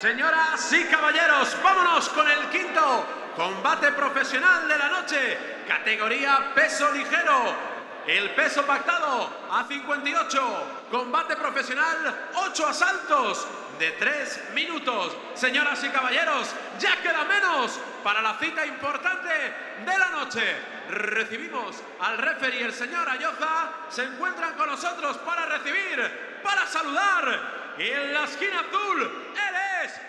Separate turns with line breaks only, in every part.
Señoras y caballeros, vámonos con el quinto combate profesional de la noche, categoría peso ligero. El peso pactado a 58, combate profesional, 8 asaltos de 3 minutos. Señoras y caballeros, ya queda menos para la cita importante de la noche. Recibimos al referee, el señor Ayoza, se encuentran con nosotros para recibir, para saludar. Y en la esquina azul, el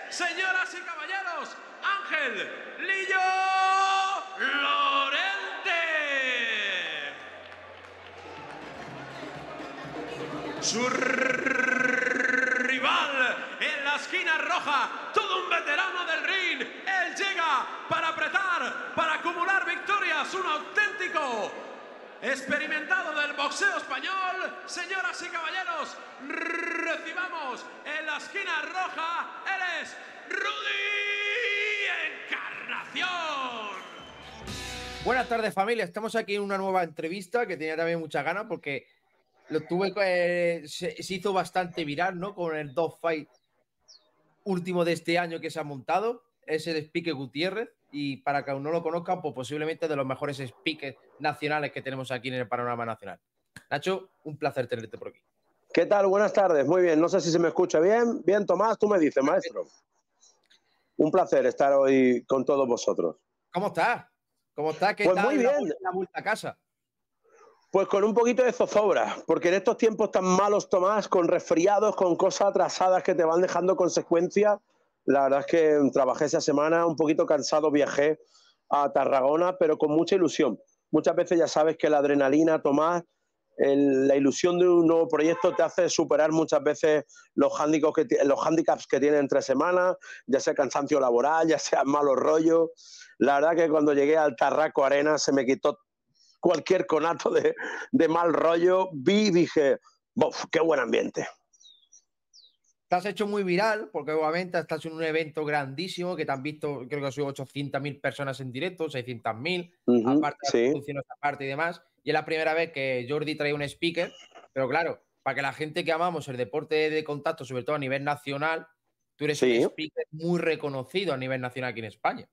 señoras y caballeros, Ángel Lillo Lorente. Su rival en la esquina roja, todo un veterano del ring, él llega para apretar, para acumular victorias, un auténtico experimentado del boxeo español, señoras y caballeros, recibamos en la esquina roja, él es Rudy Encarnación.
Buenas tardes familia, estamos aquí en una nueva entrevista que tenía también muchas ganas porque lo tuve, eh, se, hizo bastante viral, ¿no? Con el dogfight último de este año que se ha montado, es el Pique Gutiérrez y para que aún no lo conozcan, pues posiblemente de los mejores speakers nacionales que tenemos aquí en el panorama nacional. Nacho, un placer tenerte
por aquí. ¿Qué tal? Buenas tardes, muy bien. No sé si se me escucha bien. Bien, Tomás, tú me dices, maestro. Un placer estar hoy con todos vosotros.
¿Cómo estás? ¿Cómo estás? ¿Qué pues muy bien. la casa?
Pues con un poquito de zozobra, porque en estos tiempos tan malos, Tomás, con resfriados, con cosas atrasadas que te van dejando consecuencias, la verdad es que trabajé esa semana un poquito cansado, viajé a Tarragona, pero con mucha ilusión. Muchas veces ya sabes que la adrenalina, Tomás, la ilusión de un nuevo proyecto te hace superar muchas veces los, que, los handicaps que tiene entre semanas, ya sea cansancio laboral, ya sea malos rollos. La verdad que cuando llegué al Tarraco Arena se me quitó cualquier conato de, de mal rollo. Vi y dije, ¡Qué buen ambiente!
Te has hecho muy viral porque obviamente estás en un evento grandísimo que te han visto, creo que son sido 800.000 personas en directo, 600.000, mil
aparte de
la aparte y demás. Y es la primera vez que Jordi trae un speaker, pero claro, para que la gente que amamos el deporte de contacto, sobre todo a nivel nacional, tú eres un speaker muy reconocido a nivel nacional aquí en España.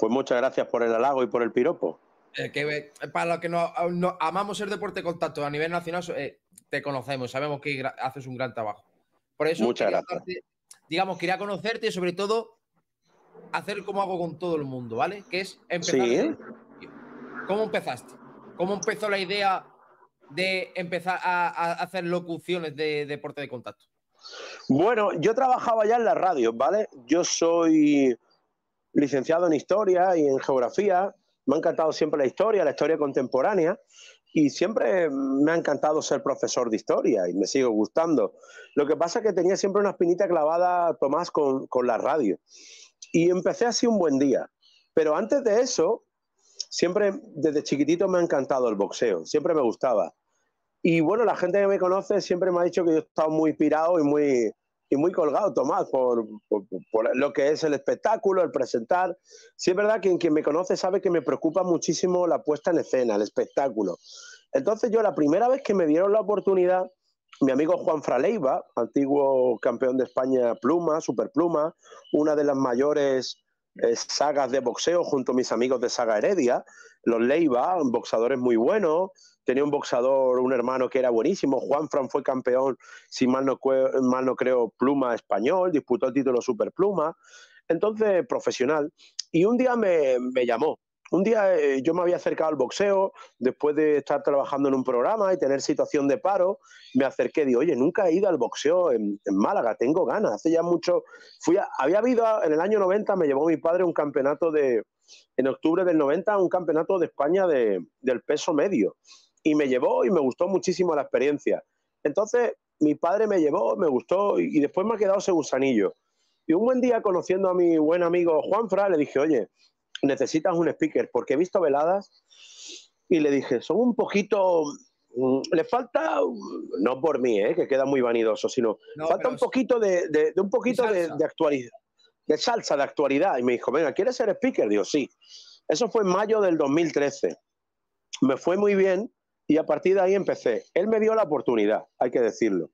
Pues muchas gracias por el halago y por el piropo.
Eh, que, eh, para los que no, amamos el deporte de contacto a nivel nacional, eh, te conocemos, sabemos que haces un gran trabajo. Por eso, Muchas digamos, quería conocerte y sobre todo hacer como hago con todo el mundo, ¿vale? Que es empezar. ¿Cómo empezaste? ¿Cómo empezó la idea de empezar a, a hacer locuciones de deporte de contacto?
Bueno, yo trabajaba ya en la radio, ¿vale? Yo soy licenciado en historia y en geografía. Me ha encantado siempre la historia, la historia contemporánea y siempre me ha encantado ser profesor de historia y me sigo gustando. Lo que pasa es que tenía siempre una espinita clavada, Tomás, con, con la radio. Y empecé así un buen día. Pero antes de eso, siempre desde chiquitito me ha encantado el boxeo, siempre me gustaba. Y bueno, la gente que me conoce siempre me ha dicho que yo he estado muy pirado y muy, y muy colgado, Tomás, por, por, lo que es el espectáculo, el presentar. Sí es verdad que quien, me conoce sabe que me preocupa muchísimo la puesta en escena, el espectáculo. Entonces yo la primera vez que me dieron la oportunidad, mi amigo Juan Fraleiva, antiguo campeón de España pluma, superpluma, una de las mayores eh, sagas de boxeo junto a mis amigos de Saga Heredia, los Leiva, boxadores muy buenos, tenía un boxador, un hermano que era buenísimo. Juan Fran fue campeón, si mal no, no creo, pluma español, disputó el título super pluma. Entonces, profesional. Y un día me, llamó. Un día eh, yo me había acercado al boxeo después de estar trabajando en un programa y tener situación de paro. Me acerqué y dije, oye, nunca he ido al boxeo en, Málaga, tengo ganas. Hace ya mucho. Fui había habido, en el año 90, me llevó mi padre un campeonato de. En octubre del 90, un campeonato de España de, del peso medio y me llevó y me gustó muchísimo la experiencia. Entonces, mi padre me llevó, me gustó y, después me ha quedado ese gusanillo. Y un buen día, conociendo a mi buen amigo Juanfra, le dije, oye, necesitas un speaker, porque he visto veladas y le dije, son un poquito mm, le falta, no por mí, ¿eh? que queda muy vanidoso, sino falta un poquito de, un poquito de, actualidad, de salsa, de actualidad. Y me dijo, venga, ¿quieres ser speaker? Digo, sí. Eso fue en mayo del 2013. Me fue muy bien y a partir de ahí empecé. Él me dio la oportunidad, hay que decirlo.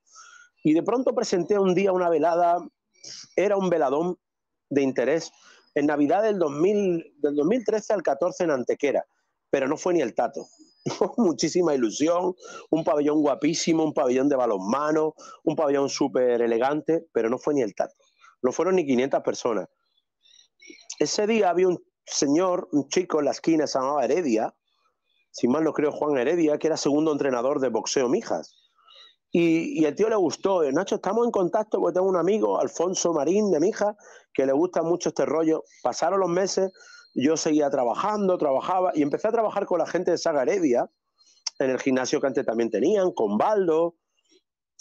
Y de pronto presenté un día una velada, era un veladón de interés, en Navidad del, 2000, del 2013 al 14 en Antequera, pero no fue ni el tato. Muchísima ilusión, un pabellón guapísimo, un pabellón de balonmano, un pabellón súper elegante, pero no fue ni el tato. No fueron ni 500 personas. Ese día había un señor, un chico en la esquina, se llamaba Heredia, sin más no creo, Juan Heredia, que era segundo entrenador de boxeo Mijas. Y, el tío le gustó, eh, Nacho, estamos en contacto porque tengo un amigo, Alfonso Marín de Mijas, que le gusta mucho este rollo. Pasaron los meses, yo seguía trabajando, trabajaba, y empecé a trabajar con la gente de Saga Heredia, en el gimnasio que antes también tenían, con Baldo,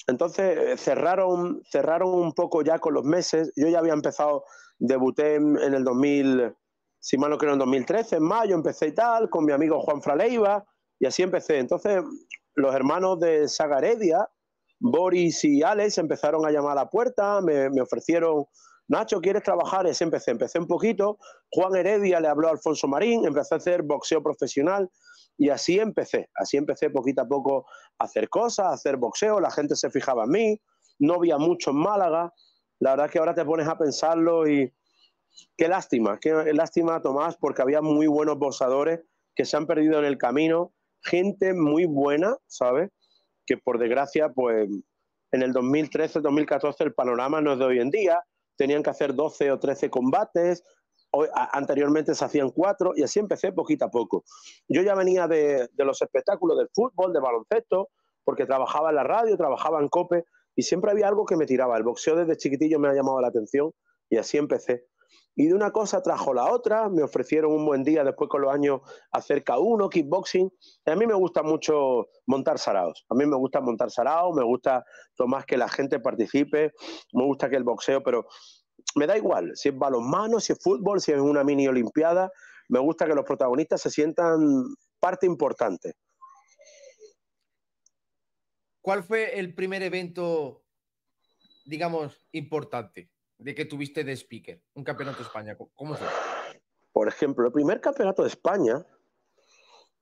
entonces eh, cerraron, cerraron un poco ya con los meses. Yo ya había empezado, debuté en, el 2000, si mal no creo, en 2013, en mayo empecé y tal, con mi amigo Juan Fraleiva, y así empecé. Entonces, los hermanos de Sagaredia, Boris y Alex, empezaron a llamar a la puerta, me, ofrecieron, Nacho, ¿quieres trabajar? Y empecé, empecé un poquito. Juan Heredia le habló a Alfonso Marín, empecé a hacer boxeo profesional. Y así empecé, así empecé poquito a poco a hacer cosas, a hacer boxeo, la gente se fijaba en mí, no había mucho en Málaga. La verdad que ahora te pones a pensarlo y, Qué lástima, qué lástima Tomás, porque había muy buenos boxadores que se han perdido en el camino, gente muy buena, ¿sabes? Que por desgracia, pues en el 2013-2014 el panorama no es de hoy en día, tenían que hacer 12 o 13 combates, anteriormente se hacían cuatro y así empecé poquito a poco. Yo ya venía de, los espectáculos del fútbol, de baloncesto, porque trabajaba en la radio, trabajaba en COPE y siempre había algo que me tiraba. El boxeo desde chiquitillo me ha llamado la atención y así empecé. Y de una cosa trajo la otra, me ofrecieron un buen día después con los años acerca uno, kickboxing. Y a mí me gusta mucho montar saraos, a mí me gusta montar saraos, me gusta más que la gente participe, me gusta que el boxeo, pero me da igual, si es balonmano, si es fútbol, si es una mini olimpiada, me gusta que los protagonistas se sientan parte importante. ¿Cuál fue el primer
evento, digamos, importante? de que tuviste de speaker, un campeonato de España. ¿Cómo fue?
Por ejemplo, el primer campeonato de España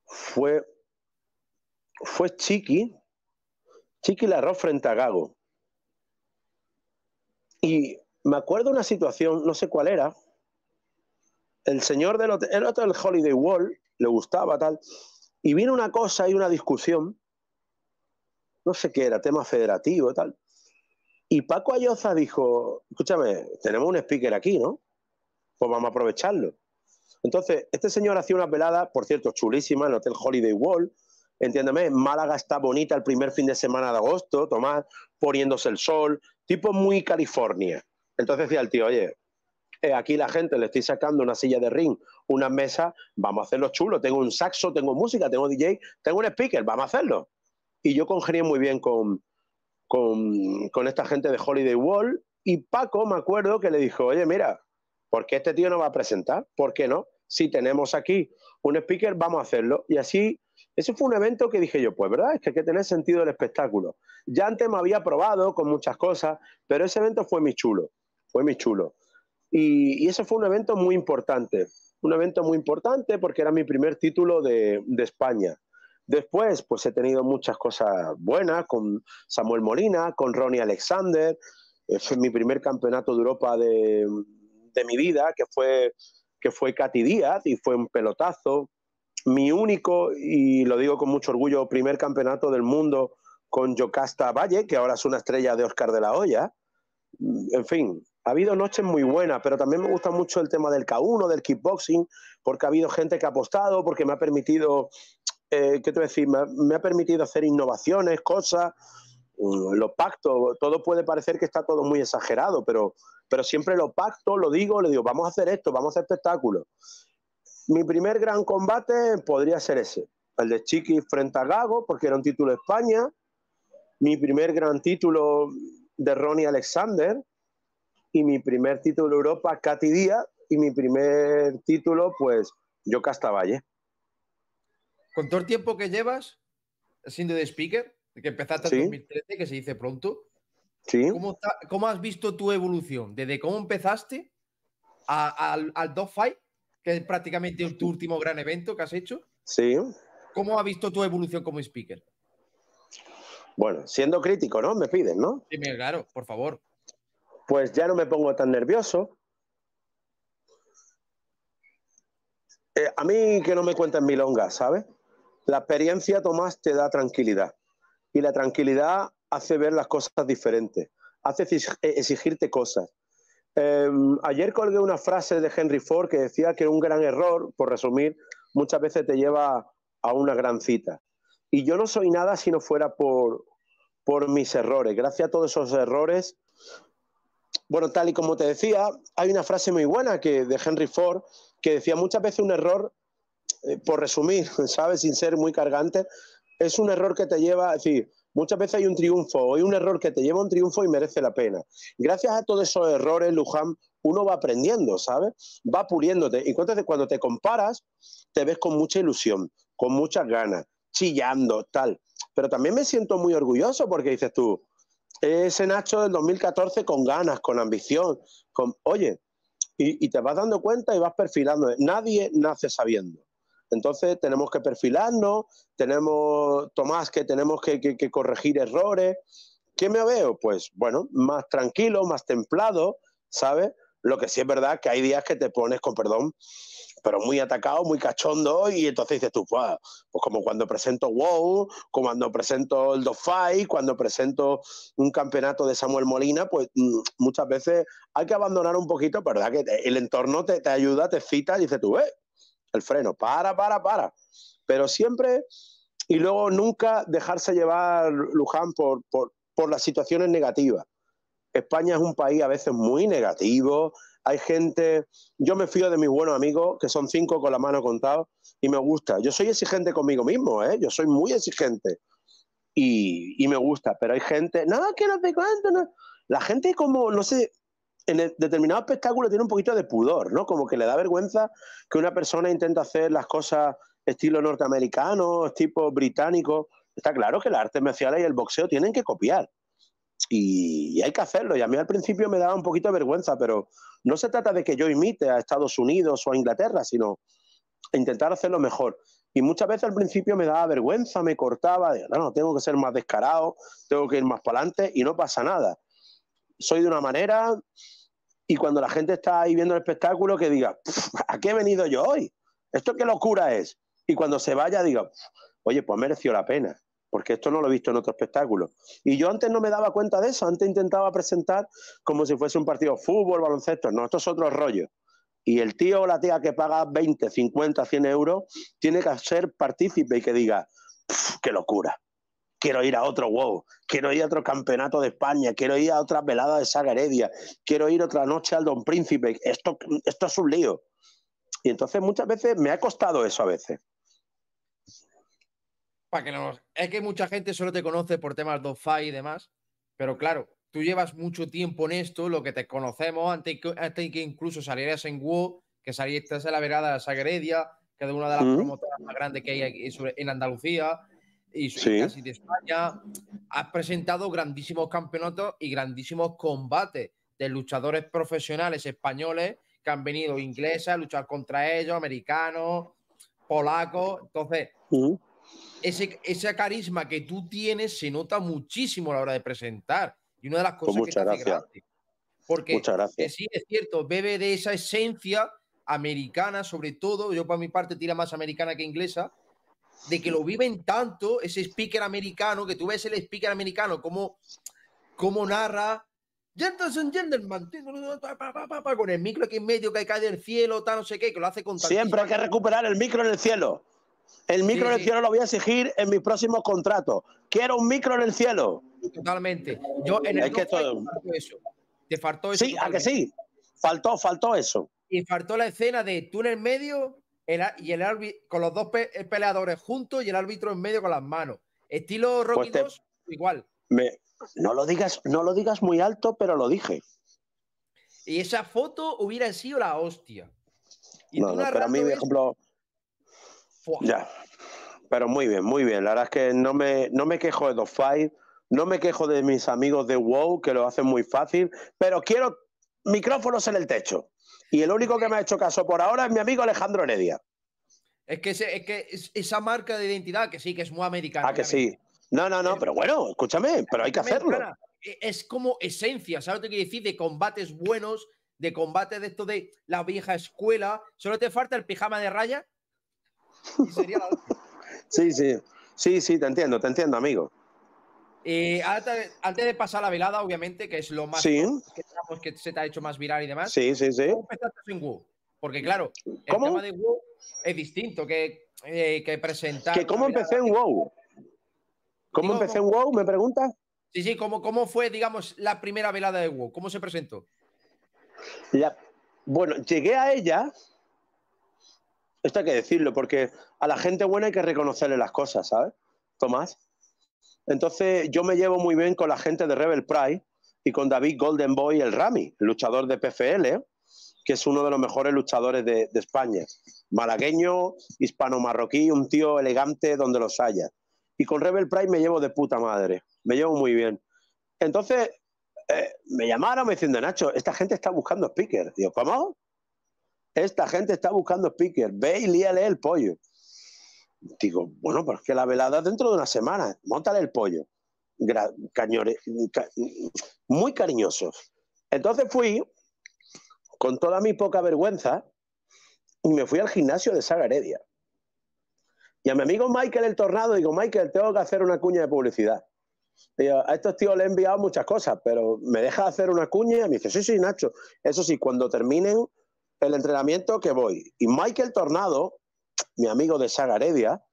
fue, fue Chiqui, Chiqui Larro frente a Gago. Y me acuerdo una situación, no sé cuál era, el señor del hotel, el Holiday Wall, le gustaba tal, y vino una cosa y una discusión, no sé qué era, tema federativo tal, y Paco Ayoza dijo, escúchame, tenemos un speaker aquí, ¿no? Pues vamos a aprovecharlo. Entonces, este señor hacía una velada, por cierto, chulísima, en el Hotel Holiday Wall. Entiéndeme, Málaga está bonita el primer fin de semana de agosto, Tomás, poniéndose el sol, tipo muy California. Entonces decía el tío, oye, eh, aquí la gente le estoy sacando una silla de ring, una mesa, vamos a hacerlo chulo. Tengo un saxo, tengo música, tengo DJ, tengo un speaker, vamos a hacerlo. Y yo congenié muy bien con, con, esta gente de Holiday Wall y Paco me acuerdo que le dijo, oye, mira, ¿por qué este tío no va a presentar? ¿Por qué no? Si tenemos aquí un speaker, vamos a hacerlo. Y así, ese fue un evento que dije yo, pues verdad, es que hay que tener sentido el espectáculo. Ya antes me había probado con muchas cosas, pero ese evento fue mi chulo, fue mi chulo. Y, y ese fue un evento muy importante, un evento muy importante porque era mi primer título de, de España. Después, pues he tenido muchas cosas buenas con Samuel Molina, con Ronnie Alexander. Eh, fue mi primer campeonato de Europa de, de mi vida, que fue, que fue Katy Díaz y fue un pelotazo. Mi único, y lo digo con mucho orgullo, primer campeonato del mundo con Yocasta Valle, que ahora es una estrella de Oscar de la Hoya. Mm, en fin, ha habido noches muy buenas, pero también me gusta mucho el tema del K1, del kickboxing, porque ha habido gente que ha apostado, porque me ha permitido eh, ¿qué te voy a decir? Me ha, permitido hacer innovaciones, cosas, mm, los pactos, todo puede parecer que está todo muy exagerado, pero, pero siempre los pacto, lo digo, le digo, vamos a hacer esto, vamos a hacer espectáculos. Mi primer gran combate podría ser ese, el de Chiqui frente a Gago, porque era un título de España, mi primer gran título de Ronnie Alexander y mi primer título de Europa, Katy Díaz, y mi primer título, pues, yo Castavalle
con todo el tiempo que llevas siendo de speaker, que empezaste en 2013, que se dice pronto, ¿cómo, has visto tu evolución? Desde cómo empezaste al, fight, que es prácticamente tu último gran evento que has hecho. Sí. ¿Cómo ha visto tu evolución como speaker?
Bueno, siendo crítico, ¿no? Me piden, ¿no? Sí, claro, por favor. Pues ya no me pongo tan nervioso. Eh, a mí que no me cuentan milongas, ¿sabes? La experiencia, Tomás, te da tranquilidad y la tranquilidad hace ver las cosas diferentes, hace eh, exigirte cosas. Em, ayer colgué una frase de Henry Ford que decía que un gran error, por resumir, muchas veces te lleva a una gran cita. Y yo no soy nada si no fuera por, mis errores. Gracias a todos esos errores, bueno, tal y como te decía, hay una frase muy buena que, de Henry Ford que decía muchas veces un error eh, por resumir, ¿sabes? Sin ser muy cargante, es un error que te lleva, es decir, muchas veces hay un triunfo, hay un error que te lleva a un triunfo y merece la pena. Gracias a todos esos errores, Luján, uno va aprendiendo, ¿sabes? Va puliéndote. Y entonces cuando te comparas, te ves con mucha ilusión, con muchas ganas, chillando, tal. Pero también me siento muy orgulloso porque dices tú, ese Nacho del 2014 con ganas, con ambición, con, oye, y te vas dando cuenta y vas perfilando. Nadie nace sabiendo. Entonces tenemos que perfilarnos, tenemos, Tomás, que tenemos que, corregir errores. ¿Qué me veo? Pues bueno, más tranquilo, más templado, ¿sabes? Lo que sí es verdad que hay días que te pones, con perdón, pero muy atacado, muy cachondo, y entonces dices tú, pues como cuando presento WoW, como cuando presento el Dofai, cuando presento un campeonato de Samuel Molina, pues mm, muchas veces hay que abandonar un poquito, ¿verdad? Que el entorno te, te ayuda, te cita, y dices tú, eh, el freno, para, para, para. Pero siempre, y luego nunca dejarse llevar Luján por, las situaciones negativas. España es un país a veces muy negativo, hay gente, yo me fío de mis buenos amigos, que son cinco con la mano contada, y me gusta. Yo soy exigente conmigo mismo, ¿eh? yo soy muy exigente y, me gusta, pero hay gente, nada que no te cuento, la gente como, no sé, en determinados espectáculos tiene un poquito de pudor, ¿no? Como que le da vergüenza que una persona intente hacer las cosas estilo norteamericano, tipo británico. Está claro que las artes marciales y el boxeo tienen que copiar. Y hay que hacerlo. Y a mí al principio me daba un poquito de vergüenza, pero no se trata de que yo imite a Estados Unidos o a Inglaterra, sino intentar hacerlo mejor. Y muchas veces al principio me daba vergüenza, me cortaba, de, no, no, tengo que ser más descarado, tengo que ir más para adelante y no pasa nada. Soy de una manera, y cuando la gente está ahí viendo el espectáculo, que diga, ¿a qué he venido yo hoy? ¿Esto qué locura es? Y cuando se vaya, diga, oye, pues mereció la pena, porque esto no lo he visto en otro espectáculo. Y yo antes no me daba cuenta de eso, antes intentaba presentar como si fuese un partido de fútbol, baloncesto, no, esto es otro rollo. Y el tío o la tía que paga 20, 50, 100 euros tiene que ser partícipe y que diga, qué locura, quiero ir a otro WoW, quiero ir a otro campeonato de España, quiero ir a otra velada de Saga quiero ir otra noche al Don Príncipe. Esto, esto es un lío. Y entonces muchas veces me ha costado eso a veces.
que no, es que mucha gente solo te conoce por temas de fa y demás, pero claro, tú llevas mucho tiempo en esto, lo que te conocemos antes que, que incluso salieras en WoW, que salieras a la velada de Sagredia, que es una de las mm. promotoras más grandes que hay en Andalucía, y sí. casi de España, has presentado grandísimos campeonatos y grandísimos combates de luchadores profesionales españoles que han venido inglesas a luchar contra ellos, americanos, polacos. Entonces, mm. ese, ese, carisma que tú tienes se nota muchísimo a la hora de presentar. Y una de las
pues cosas que te gracias.
porque sí es cierto, bebe de esa esencia americana, sobre todo, yo por mi parte tira más americana que inglesa, de que lo viven tanto, ese speaker americano, que tú ves el speaker americano, como, como narra, con el micro aquí en medio que cae del cielo, tal, no sé qué, que lo hace con
Siempre hay que recuperar el micro en el cielo. El micro en el cielo lo voy a exigir en mis próximos contratos. Quiero un micro en el cielo.
Totalmente. Yo en el es que todo... eso. Te faltó eso. Sí, a que sí. Faltó, faltó eso. Y faltó la escena de tú en el medio y el árbitro con los dos eh, peleadores juntos y el árbitro en medio con las manos. Estilo Rocky pues igual.
no, lo digas, no lo digas muy alto, pero lo dije.
Y esa foto hubiera sido la hostia.
no, pero a mí, por ejemplo. Ya. Pero muy bien, muy bien. La verdad es que no me, no me quejo de dos Five, no me quejo de mis amigos de WoW, que lo hacen muy fácil, pero quiero micrófonos en el techo. Y el único que me ha hecho caso por ahora es mi amigo Alejandro Heredia.
Es que, es que esa marca de identidad, que sí, que es muy americana. Ah, que sí.
No, no, no, pero bueno, escúchame, pero hay que hacerlo.
E, es como esencia, ¿sabes lo que quiero decir? De combates buenos, de combates de esto de la vieja escuela. Solo te falta el pijama de raya.
sí, sí, sí, sí, te entiendo, te entiendo, amigo.
Eh, antes de pasar la velada, obviamente, que es lo más sí. que, se te ha hecho más viral y demás. Sí, sí, sí. ¿Cómo empezaste en WoW? Porque claro, el tema de WoW es distinto que, eh,
presentar.
¿Cómo empecé en
WoW? ¿Cómo empecé en WoW? ¿Me preguntas? Sí,
sí, ¿cómo, fue, digamos, la primera velada de WoW? ¿Cómo se presentó?
Bueno, llegué a ella, esto hay que decirlo, porque a la gente buena hay que reconocerle las cosas, ¿sabes? Tomás. Entonces yo me llevo muy bien con la gente de Rebel Pride y con David Golden Boy, el Rami, luchador de PFL, que es uno de los mejores luchadores de, España. Malagueño, hispano-marroquí, un tío elegante donde los haya. Y con Rebel Pride me llevo de puta madre, me llevo muy bien. Entonces eh, me llamaron me diciendo, Nacho, esta gente está buscando speaker. Digo, ¿cómo? Esta gente está buscando speaker, ve y líale el pollo. Digo, bueno, pues que la velada dentro de una semana, montale el pollo. cañones cañores, muy cariñosos. Entonces fui, con toda mi poca vergüenza, y me fui al gimnasio de Sagaredia... Y a mi amigo Michael el Tornado digo, Michael, tengo que hacer una cuña de publicidad. a estos tíos le he enviado muchas cosas, pero me deja hacer una cuña y me dice, sí, sí, Nacho. Eso sí, cuando terminen el entrenamiento que voy. Y Michael Tornado mi amigo de Sagaredia,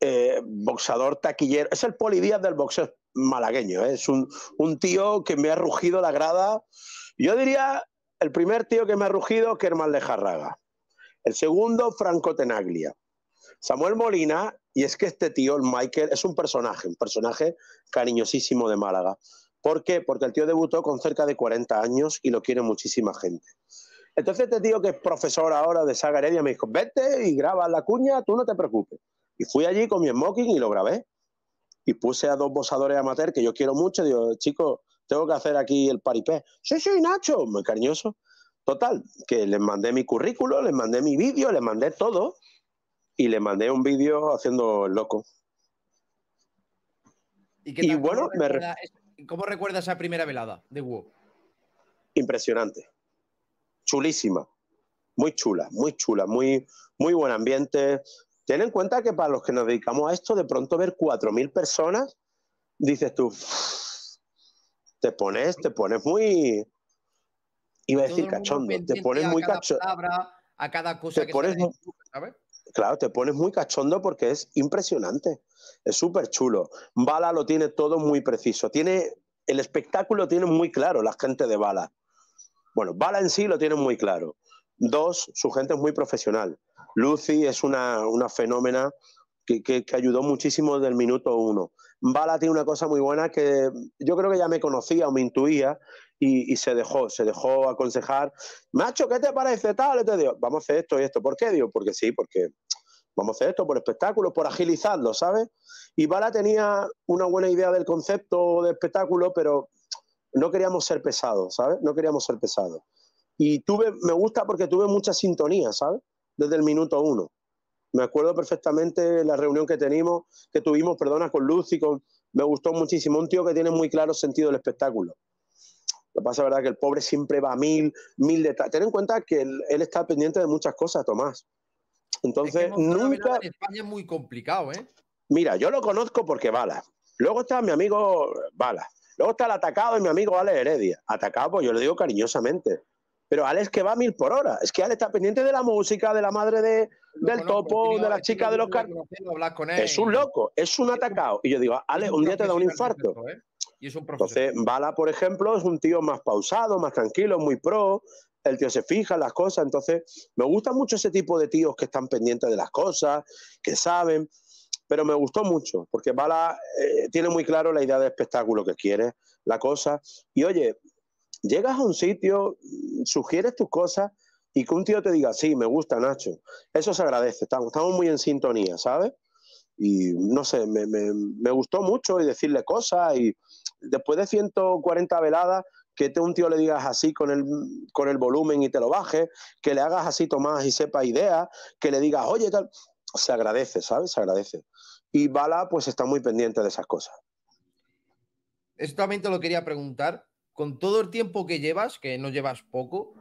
eh, boxador taquillero, es el polidías del boxeo malagueño, eh, es un, tío que me ha rugido la grada, yo diría el primer tío que me ha rugido, de Lejarraga, el segundo, Franco Tenaglia, Samuel Molina, y es que este tío, el Michael, es un personaje, un personaje cariñosísimo de Málaga. ¿Por qué? Porque el tío debutó con cerca de 40 años y lo quiere muchísima gente. Entonces te digo que es profesor ahora de Saga Heredia me dijo, vete y graba la cuña, tú no te preocupes. Y fui allí con mi smoking y lo grabé. Y puse a dos bosadores amateur que yo quiero mucho. digo, chicos, tengo que hacer aquí el paripé. Sí, sí, Nacho, muy cariñoso. Total, que les mandé mi currículo, les mandé mi vídeo, les mandé todo. Y les mandé un vídeo haciendo el loco. Y, bueno,
¿cómo, recuerdas esa primera velada de WoW?
Impresionante chulísima, muy chula, muy chula, muy, muy buen ambiente. Ten en cuenta que para los que nos dedicamos a esto, de pronto ver 4.000 personas, dices tú, te pones, te pones muy, iba a decir cachondo, te pones muy cachondo.
A cada cosa te pones, ¿sabes?
Claro, te pones muy cachondo porque es impresionante, es súper chulo. Bala lo tiene todo muy preciso, tiene el espectáculo tiene muy claro la gente de Bala. Bueno, Bala en sí lo tiene muy claro. Dos, su gente es muy profesional. Lucy es una, una fenómena que, ayudó muchísimo desde el minuto uno. Bala tiene una cosa muy buena que yo creo que ya me conocía o me intuía y, se dejó, se dejó aconsejar. Macho, ¿qué te parece tal? Te digo, vamos a hacer esto y esto. ¿Por qué? Digo, porque sí, porque vamos a hacer esto por espectáculo, por agilizarlo, ¿sabes? Y Bala tenía una buena idea del concepto de espectáculo, pero no queríamos ser pesados, ¿sabes? No queríamos ser pesados. Y tuve, me gusta porque tuve mucha sintonía, ¿sabes? Desde el minuto uno. Me acuerdo perfectamente la reunión que tenemos, que tuvimos, perdona, con Luz y con, me gustó muchísimo. Un tío que tiene muy claro sentido del espectáculo. Lo que pasa, verdad, que el pobre siempre va a mil, mil detalles. Ten en cuenta que él, está pendiente de muchas cosas, Tomás. Entonces, nunca. En España es muy complicado, ¿eh? Mira, yo lo conozco porque Bala. Luego está mi amigo Bala. Luego está el atacado de mi amigo Alex Heredia. Atacado, pues yo le digo cariñosamente. Pero Alex que va a mil por hora. Es que Alex está pendiente de la música, de la madre de, del topo, de la chica de los carros. Es un loco, es un atacado. Y yo digo, Alex, un día te da un infarto. ¿eh? Y Entonces, Bala, por ejemplo, es un tío más pausado, más tranquilo, muy pro. El tío se fija en las cosas. Entonces, me gusta mucho ese tipo de tíos que están pendientes de las cosas, que saben pero me gustó mucho, porque Bala eh, tiene muy claro la idea de espectáculo que quiere, la cosa. Y oye, llegas a un sitio, sugieres tus cosas y que un tío te diga, sí, me gusta Nacho. Eso se agradece, estamos, muy en sintonía, ¿sabes? Y no sé, me, gustó mucho y decirle cosas. Y después de 140 veladas, que te, un tío le digas así con el, con el volumen y te lo baje, que le hagas así Tomás y sepa ideas, que le digas, oye, tal. Se agradece, ¿sabes? Se agradece. Y Bala pues está muy pendiente de esas cosas.
Eso también lo quería preguntar. Con todo el tiempo que llevas, que no llevas poco,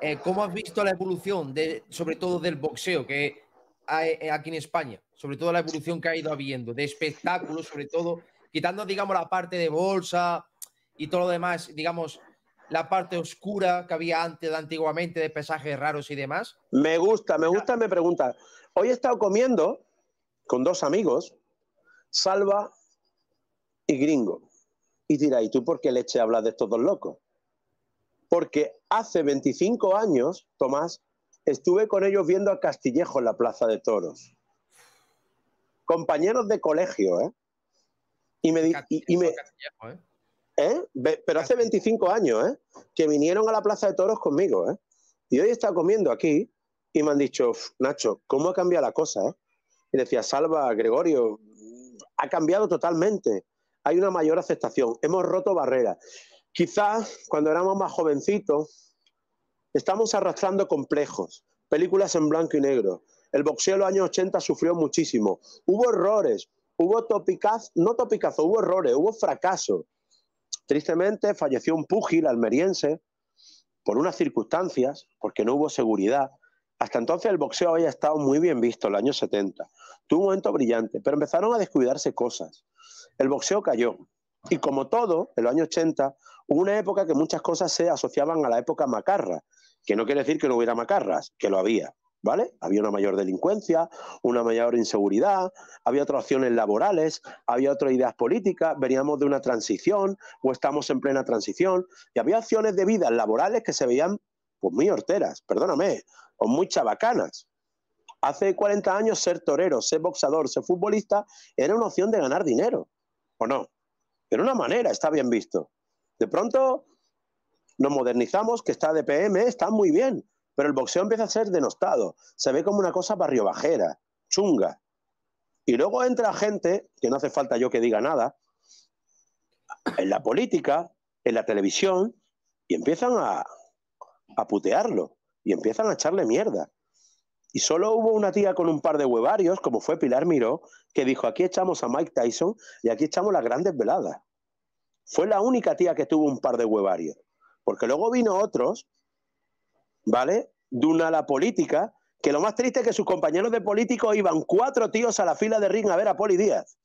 eh, ¿cómo has visto la evolución, de, sobre todo del boxeo, que hay eh, aquí en España? Sobre todo la evolución que ha ido habiendo, de espectáculos, sobre todo, quitando, digamos, la parte de bolsa y todo lo demás, digamos, la parte oscura que había antes, antiguamente, de pesajes raros y demás.
Me gusta, me gusta, me pregunta. Hoy he estado comiendo con dos amigos, Salva y Gringo. Y dirá, ¿y tú por qué leche hablas de estos dos locos? Porque hace 25 años, Tomás, estuve con ellos viendo a Castillejo en la Plaza de Toros. Compañeros de colegio, ¿eh? Y me... ¿eh? ¿Eh? Pero hace 25 años, ¿eh? Que vinieron a la Plaza de Toros conmigo, ¿eh? Y hoy he estado comiendo aquí y me han dicho, Nacho, ¿cómo ha cambiado la cosa, eh? y decía, salva Gregorio, ha cambiado totalmente, hay una mayor aceptación, hemos roto barreras. Quizás cuando éramos más jovencitos, estamos arrastrando complejos, películas en blanco y negro. El boxeo de los años 80 sufrió muchísimo. Hubo errores, hubo topicaz, no topicazo, hubo errores, hubo fracaso. Tristemente falleció un púgil almeriense por unas circunstancias, porque no hubo seguridad. Hasta entonces el boxeo había estado muy bien visto, el año 70. Tuvo un momento brillante, pero empezaron a descuidarse cosas. El boxeo cayó. Y como todo, en los años 80, hubo una época que muchas cosas se asociaban a la época macarra, que no quiere decir que no hubiera macarras, que lo había, ¿vale? Había una mayor delincuencia, una mayor inseguridad, había otras opciones laborales, había otras ideas políticas, veníamos de una transición o estamos en plena transición, y había opciones de vida laborales que se veían pues muy horteras, perdóname, o muy chabacanas. Hace 40 años ser torero, ser boxador, ser futbolista era una opción de ganar dinero, ¿o no? Era una manera, está bien visto. De pronto nos modernizamos, que está de PM, está muy bien, pero el boxeo empieza a ser denostado, se ve como una cosa barriobajera, chunga. Y luego entra gente, que no hace falta yo que diga nada, en la política, en la televisión, y empiezan a, a putearlo y empiezan a echarle mierda. Y solo hubo una tía con un par de huevarios, como fue Pilar Miró, que dijo, aquí echamos a Mike Tyson y aquí echamos las grandes veladas. Fue la única tía que tuvo un par de huevarios. Porque luego vino otros, ¿vale? De una la política, que lo más triste es que sus compañeros de político iban cuatro tíos a la fila de ring a ver a Poli Díaz.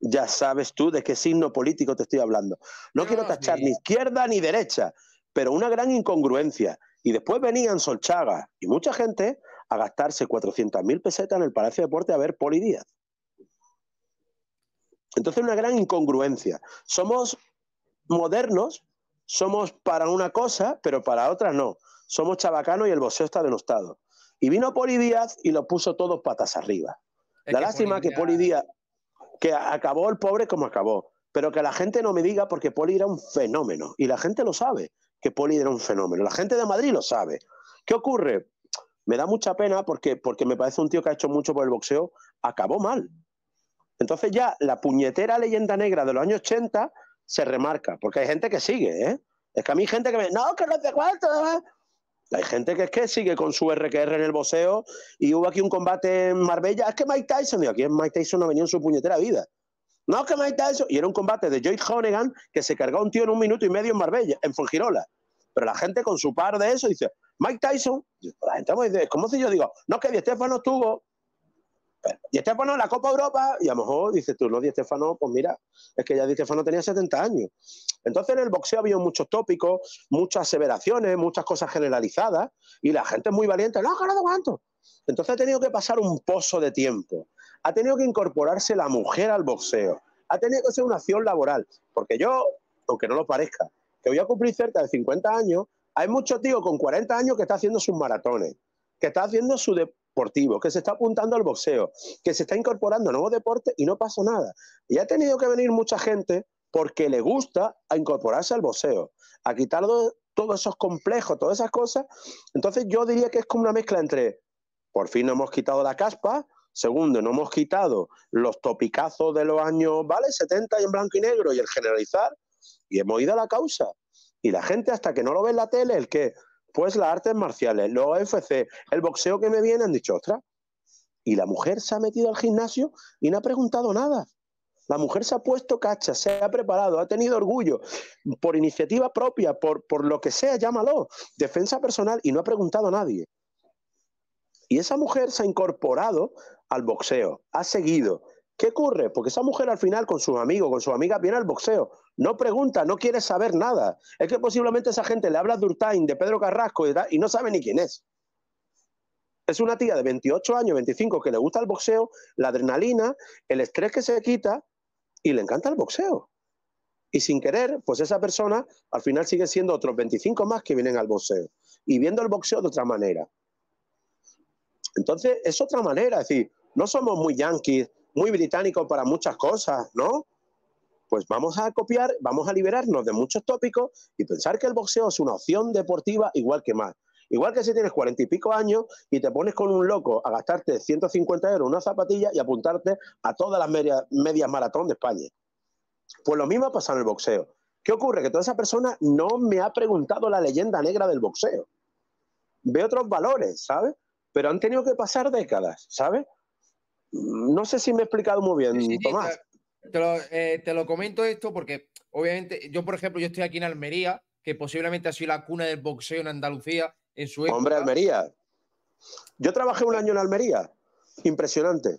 Ya sabes tú de qué signo político te estoy hablando. No quiero tachar ni izquierda ni derecha, pero una gran incongruencia. Y después venían Solchaga y mucha gente a gastarse 400.000 pesetas en el Palacio de Deporte a ver Poli Díaz. Entonces, una gran incongruencia. Somos modernos, somos para una cosa, pero para otra no. Somos chabacanos y el boxeo está denostado. Y vino Poli Díaz y lo puso todos patas arriba. la lástima que Poli Díaz, que acabó el pobre como acabó. Pero que la gente no me diga porque Poli era un fenómeno. Y la gente lo sabe que Poli era un fenómeno. La gente de Madrid lo sabe. ¿Qué ocurre? Me da mucha pena porque, porque me parece un tío que ha hecho mucho por el boxeo, acabó mal. Entonces ya la puñetera leyenda negra de los años 80 se remarca, porque hay gente que sigue, ¿eh? Es que a mí hay gente que me... No, que no te cuento. ¿eh?". Hay gente que es que sigue con su RQR en el boxeo y hubo aquí un combate en Marbella. Es que Mike Tyson, digo, aquí Mike Tyson no venía en su puñetera vida. No, que Mike Tyson Y era un combate de Joyce Honegan que se cargó un tío en un minuto y medio en Marbella, en Fongirola Pero la gente con su par de eso dice, Mike Tyson. La gente me pues ¿cómo si yo digo? No, que Di Estefano estuvo. Di Estefano en la Copa Europa. Y a lo mejor dices tú, no, Di Estefano, pues mira, es que ya Di Estefano tenía 70 años. Entonces en el boxeo había muchos tópicos, muchas aseveraciones, muchas cosas generalizadas. Y la gente es muy valiente. No, ha ganado cuánto? Entonces he tenido que pasar un pozo de tiempo ha tenido que incorporarse la mujer al boxeo, ha tenido que ser una acción laboral, porque yo, aunque no lo parezca, que voy a cumplir cerca de 50 años, hay muchos tíos con 40 años que está haciendo sus maratones, que está haciendo su deportivo, que se está apuntando al boxeo, que se está incorporando a nuevos deportes y no pasa nada. Y ha tenido que venir mucha gente porque le gusta a incorporarse al boxeo, a quitar todos esos complejos, todas esas cosas. Entonces yo diría que es como una mezcla entre, por fin no hemos quitado la caspa, Segundo, no hemos quitado los topicazos de los años, ¿vale? 70 y en blanco y negro y el generalizar y hemos ido a la causa. Y la gente hasta que no lo ve en la tele, el que, pues las artes marciales, los fc el boxeo que me viene, han dicho, ostras. Y la mujer se ha metido al gimnasio y no ha preguntado nada. La mujer se ha puesto cacha, se ha preparado, ha tenido orgullo, por iniciativa propia, por, por lo que sea, llámalo, defensa personal, y no ha preguntado a nadie. Y esa mujer se ha incorporado al boxeo, ha seguido. ¿Qué ocurre? Porque esa mujer al final con sus amigos, con su amiga, viene al boxeo, no pregunta, no quiere saber nada. Es que posiblemente esa gente le habla de Urtain, de Pedro Carrasco y, y no sabe ni quién es. Es una tía de 28 años, 25, que le gusta el boxeo, la adrenalina, el estrés que se quita y le encanta el boxeo. Y sin querer, pues esa persona al final sigue siendo otros 25 más que vienen al boxeo y viendo el boxeo de otra manera. Entonces, es otra manera, es decir, no somos muy yanquis, muy británicos para muchas cosas, ¿no? Pues vamos a copiar, vamos a liberarnos de muchos tópicos y pensar que el boxeo es una opción deportiva igual que más. Igual que si tienes cuarenta y pico años y te pones con un loco a gastarte 150 euros una zapatilla y apuntarte a todas las medias maratón de España. Pues lo mismo ha pasado en el boxeo. ¿Qué ocurre? Que toda esa persona no me ha preguntado la leyenda negra del boxeo. Ve otros valores, ¿sabes? Pero han tenido que pasar décadas, ¿sabes? No sé si me he explicado muy bien, Tomás.
Eh, te lo, comento esto porque, obviamente, yo, por ejemplo, yo estoy aquí en Almería, que posiblemente ha sido la cuna del boxeo en Andalucía
en su Hombre, Almería. Yo trabajé un año en Almería. Impresionante.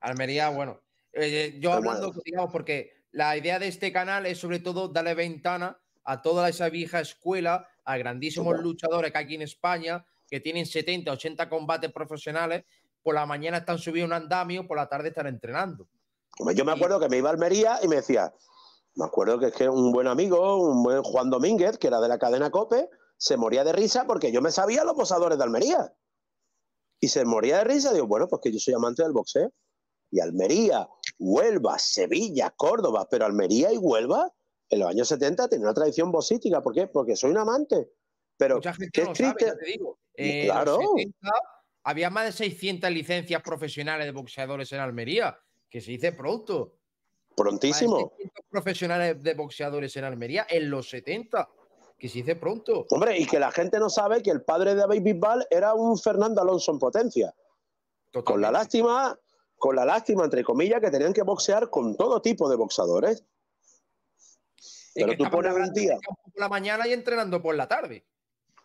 Almería, bueno. Eh, eh, yo hablando, digamos, porque la idea de este canal es sobre todo darle ventana a toda esa vieja escuela, a grandísimos luchadores que hay aquí en España, que tienen 70, 80 combates profesionales por la mañana están subiendo un andamio, por la tarde están entrenando.
Yo me acuerdo que me iba a Almería y me decía, me acuerdo que es que un buen amigo, un buen Juan Domínguez, que era de la cadena Cope, se moría de risa porque yo me sabía los posadores de Almería. Y se moría de risa, digo, bueno, pues que yo soy amante del boxeo. Y Almería, Huelva, Sevilla, Córdoba, pero Almería y Huelva en los años 70 tenían una tradición boxística. ¿Por qué? Porque soy un amante. Pero Mucha gente te
digo. Eh, claro había más de 600 licencias profesionales de boxeadores en Almería, que se dice pronto.
Prontísimo.
profesionales de boxeadores en Almería en los 70, que se dice pronto.
Hombre, y que la gente no sabe que el padre de David Bisbal era un Fernando Alonso en potencia. Con la lástima, con la lástima, entre comillas, que tenían que boxear con todo tipo de boxeadores. Pero tú pones un día. Por
la mañana y entrenando por la tarde.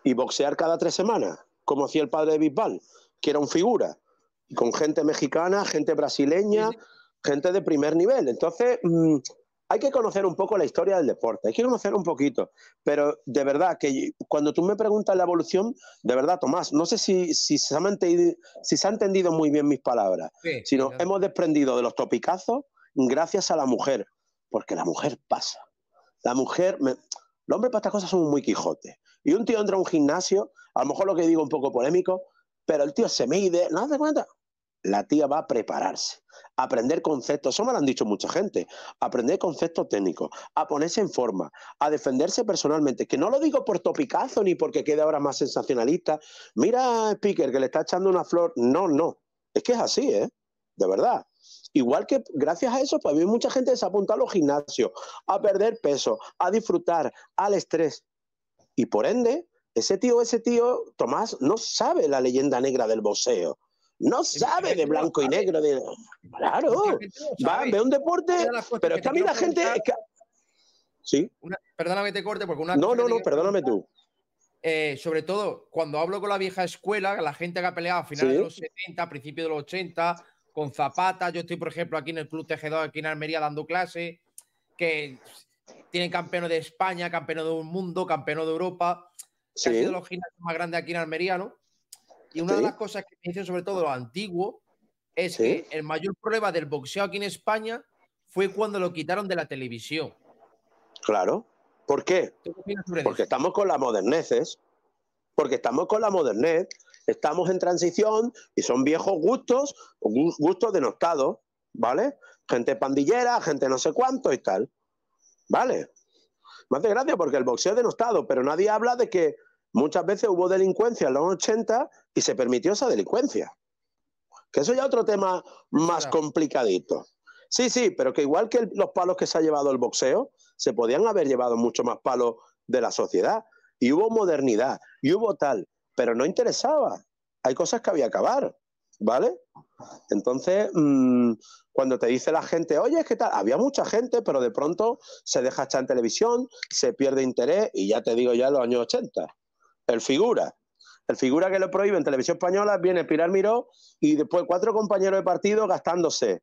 Y boxear cada tres semanas, como hacía el padre de Bisbal que era un figura, con gente mexicana, gente brasileña, gente de primer nivel. Entonces, mm, hay que conocer un poco la historia del deporte, hay que conocer un poquito, pero de verdad que cuando tú me preguntas la evolución, de verdad, Tomás, no sé si, se, han entendido, muy bien mis palabras, Si sino hemos desprendido de los topicazos gracias a la mujer, porque la mujer pasa. La mujer, me... los hombres para estas cosas son muy Quijote. Y un tío entra a un gimnasio, a lo mejor lo que digo un poco polémico, pero el tío se mide, ¿no te cuenta? La tía va a prepararse, a aprender conceptos, eso me lo han dicho mucha gente, aprender conceptos técnicos, a ponerse en forma, a defenderse personalmente, que no lo digo por topicazo ni porque quede ahora más sensacionalista. Mira Speaker que le está echando una flor, no, no, es que es así, ¿eh? De verdad. Igual que gracias a eso, pues mí mucha gente se apunta a los gimnasios, a perder peso, a disfrutar, al estrés. Y por ende, ese tío, ese tío, Tomás, no sabe la leyenda negra del boxeo. No sabe de blanco y negro. De... Claro. Va, ve un deporte. Pero es que la gente. Sí.
Perdóname que te corte porque una... No, no, no,
perdóname tú.
Eh, sobre todo cuando hablo con la vieja escuela, la gente que ha peleado a finales de los 70, principios de los 80, con Zapata, yo estoy por ejemplo aquí en el Club Tejedor, aquí en Almería dando clase, que tienen campeón de España, de un mundo, campeón de Europa, sí. ha los gimnasios más grandes aquí en Almería, Y una de las cosas que me dicen sobre todo lo antiguo, es que el mayor problema del boxeo aquí en España fue cuando lo quitaron de la televisión.
Claro. ¿Por qué? Porque estamos con las moderneces. Porque estamos con la modernez. Estamos en transición y son viejos gustos, gustos denostados, ¿vale? Gente pandillera, gente no sé cuánto y tal. ¿Vale? Me hace gracia porque el boxeo es denostado, pero nadie habla de que Muchas veces hubo delincuencia en los 80 y se permitió esa delincuencia. Que eso ya es otro tema más complicadito. Sí, sí, pero que igual que los palos que se ha llevado el boxeo, se podían haber llevado mucho más palos de la sociedad. Y hubo modernidad, y hubo tal, pero no interesaba. Hay cosas que había que acabar, ¿vale? Entonces, mm, cuando te dice la gente, oye, es que tal, había mucha gente, pero de pronto se deja echar en televisión, se pierde interés, y ya te digo ya los años 80 el figura. El figura que lo prohíbe en televisión española viene Pilar Miró y después cuatro compañeros de partido gastándose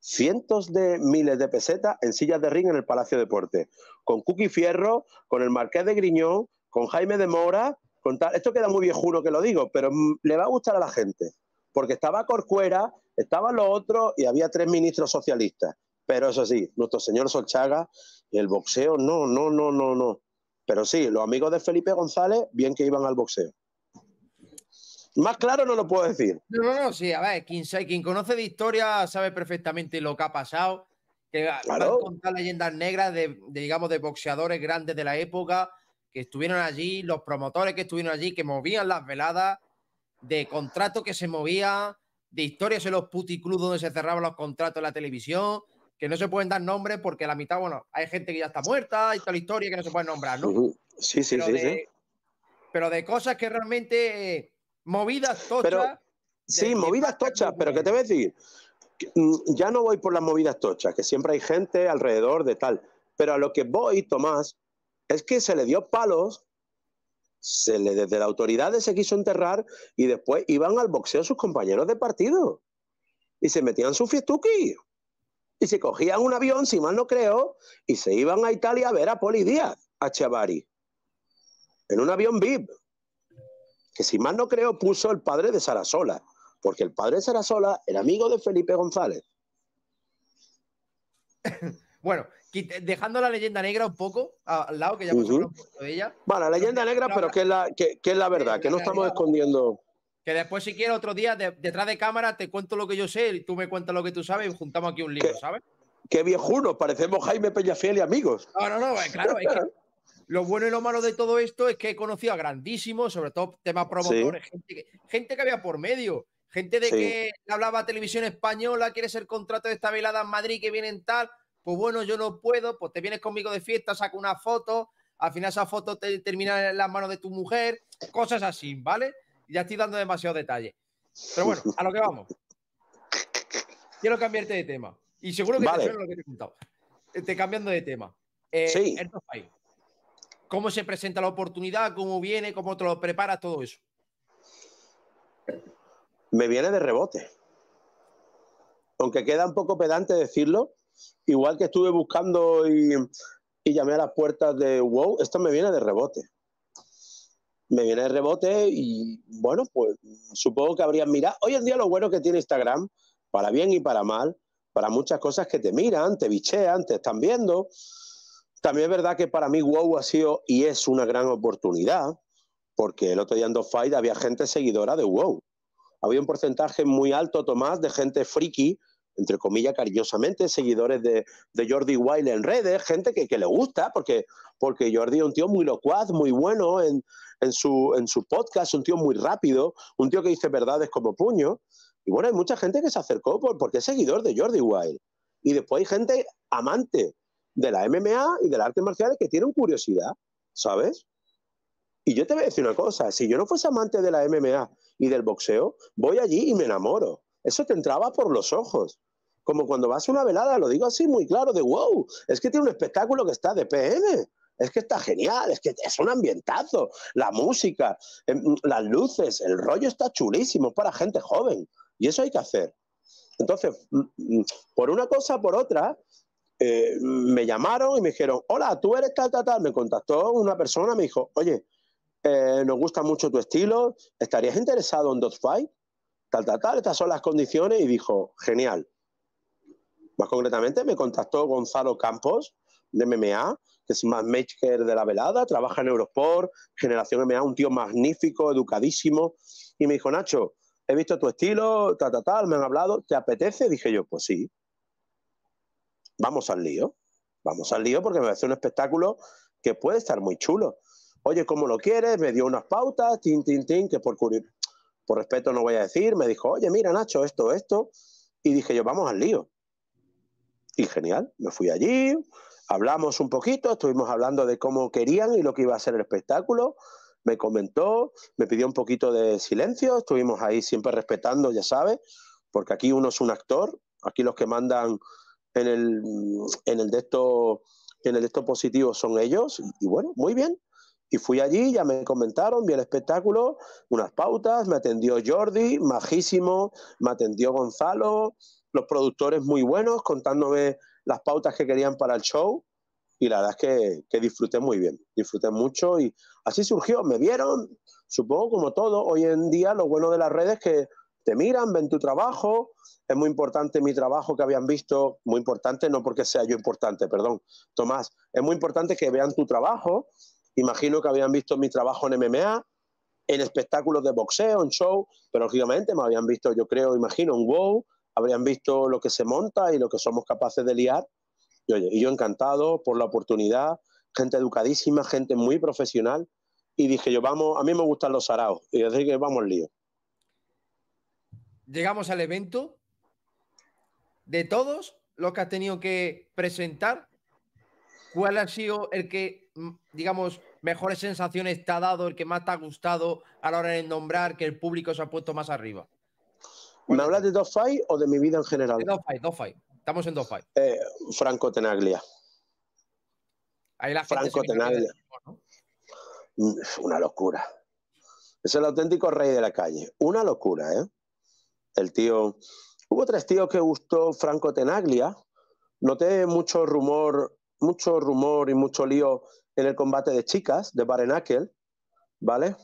cientos de miles de pesetas en sillas de ring en el Palacio de Deportes. Con Cuqui Fierro, con el Marqués de Griñón, con Jaime de Mora, con tal. Esto queda muy juro que lo digo, pero mm, le va a gustar a la gente. Porque estaba Corcuera, estaban los otros y había tres ministros socialistas. Pero eso sí, nuestro señor Solchaga y el boxeo, no, no, no, no, no. Pero sí, los amigos de Felipe González, bien que iban al boxeo. Más claro no lo puedo decir.
No, no, sí, a ver, quien, quien conoce de historia sabe perfectamente lo que ha pasado. Que claro. contar leyendas negras de, digamos, de boxeadores grandes de la época que estuvieron allí, los promotores que estuvieron allí, que movían las veladas, de contratos que se movían, de historias en los puticlubs donde se cerraban los contratos en la televisión, que no se pueden dar nombres porque la mitad, bueno, hay gente que ya está muerta, hay toda la historia que no se puede nombrar, ¿no?
Sí, sí, sí, sí.
Pero de cosas que realmente
movidas tochas. sí, movidas tochas, pero ¿qué te voy a decir? Mm, ya no voy por las movidas tochas, que siempre hay gente alrededor de tal. Pero a lo que voy, Tomás, es que se le dio palos, se le, desde la autoridad se quiso enterrar y después iban al boxeo sus compañeros de partido y se metían su fiestuki y se cogían un avión, si mal no creo, y se iban a Italia a ver a Poli Díaz, a Chavari. en un avión VIP, que si mal no creo puso el padre de Sarasola, porque el padre de Sarasola era amigo de Felipe González.
Bueno, dejando la leyenda negra un
poco al lado, que ya hemos ella. Bueno, la leyenda negra, pero que es la, es la verdad, que no estamos escondiendo.
Que después, si quieres, otro día, detrás de cámara, te cuento lo que yo sé y tú me cuentas lo que tú sabes y juntamos aquí un libro, ¿sabes?
Qué viejunos, parecemos Jaime Peñafiel y amigos.
No, no, no, eh, claro, es que lo bueno y lo malo de todo esto es que he conocido a grandísimos, sobre todo temas promotores, gente, que, había por medio. Gente de que hablaba televisión española, quiere ser contrato de esta velada en Madrid, que vienen tal. Pues bueno, yo no puedo, pues te vienes conmigo de fiesta, saco una foto, al final esa foto te termina en las manos de tu mujer, cosas así, ¿vale? ya estoy dando demasiado detalle. Pero bueno, a lo que vamos. Quiero cambiarte de tema. Y seguro que te lo que te he contado. Eh, te cambiando de tema. Eh, sí. ¿Cómo se presenta la oportunidad? ¿Cómo viene? ¿Cómo te lo preparas? Todo eso.
Me viene de rebote. Aunque queda un poco pedante decirlo, igual que estuve buscando y llamé a las puertas de wow, esto me viene de rebote me viene el rebote y bueno, pues supongo que habrían mirado. Hoy en día lo bueno que tiene Instagram, para bien y para mal, para muchas cosas que te miran, te bichean, te están viendo. También es verdad que para mí WoW ha sido y es una gran oportunidad, porque el otro día en Fight había gente seguidora de WoW. Había un porcentaje muy alto, Tomás, de gente friki, entre comillas cariñosamente, seguidores de, de Jordi Wild en redes, gente que, le gusta, porque, porque Jordi es un tío muy locuaz, muy bueno en, en su, podcast, un tío muy rápido, un tío que dice verdades como puño. Y bueno, hay mucha gente que se acercó por, porque es seguidor de Jordi Wild. Y después hay gente amante de la MMA y del arte marcial que tienen curiosidad, ¿sabes? Y yo te voy a decir una cosa, si yo no fuese amante de la MMA y del boxeo, voy allí y me enamoro. Eso te entraba por los ojos. Como cuando vas a una velada, lo digo así muy claro, de wow, es que tiene un espectáculo que está de PM es que está genial, es que es un ambientazo, la música, em, las luces, el rollo está chulísimo para gente joven y eso hay que hacer. Entonces, mm, mm, por una cosa, por otra, eh, me llamaron y me dijeron, hola, tú eres tal, tal, tal. Me contactó una persona, me dijo, oye, eh, nos gusta mucho tu estilo, ¿estarías interesado en Fight? Tal, tal, tal, estas son las condiciones y dijo, genial. Más concretamente, me contactó Gonzalo Campos de MMA que es más matchmaker de la velada, trabaja en Eurosport, Generación MA, un tío magnífico, educadísimo, y me dijo, Nacho, he visto tu estilo, tal, tal, tal, me han hablado, ¿te apetece? Dije yo, pues sí. Vamos al lío, vamos al lío porque me parece un espectáculo que puede estar muy chulo. Oye, ¿cómo lo quieres? Me dio unas pautas, tin, tin, tin, que por, por respeto no voy a decir, me dijo, oye, mira, Nacho, esto, esto, y dije yo, vamos al lío. Y genial, me fui allí, hablamos un poquito, estuvimos hablando de cómo querían y lo que iba a ser el espectáculo. Me comentó, me pidió un poquito de silencio, estuvimos ahí siempre respetando, ya sabes, porque aquí uno es un actor, aquí los que mandan en el, en esto, en el esto positivo son ellos, y, y bueno, muy bien. Y fui allí, ya me comentaron, vi el espectáculo, unas pautas, me atendió Jordi, majísimo, me atendió Gonzalo, los productores muy buenos, contándome las pautas que querían para el show y la verdad es que, disfruté muy bien, disfruté mucho y así surgió, me vieron, supongo como todo, hoy en día lo bueno de las redes que te miran, ven tu trabajo, es muy importante mi trabajo que habían visto, muy importante, no porque sea yo importante, perdón, Tomás, es muy importante que vean tu trabajo, imagino que habían visto mi trabajo en MMA, en espectáculos de boxeo, en show, pero lógicamente me habían visto, yo creo, imagino, en WOW, habrían visto lo que se monta y lo que somos capaces de liar. Y, yo encantado por la oportunidad, gente educadísima, gente muy profesional. Y dije yo, vamos, a mí me gustan los saraos. Y así que vamos lío.
Llegamos al evento. De todos los que has tenido que presentar, ¿cuál ha sido el que, mm, digamos, mejores sensaciones te ha dado, el que más te ha gustado a la hora de nombrar, que el público se ha puesto más arriba?
¿Me hablas de Dofai o de mi vida en general? Dos
Estamos en Dofai.
Eh, Franco Tenaglia. Ahí la Franco Tenaglia. Mm, una locura. Es el auténtico rey de la calle. Una locura, ¿eh? El tío. Hubo tres tíos que gustó Franco Tenaglia. Noté mucho rumor, mucho rumor y mucho lío en el combate de chicas de Barenakel, ¿vale?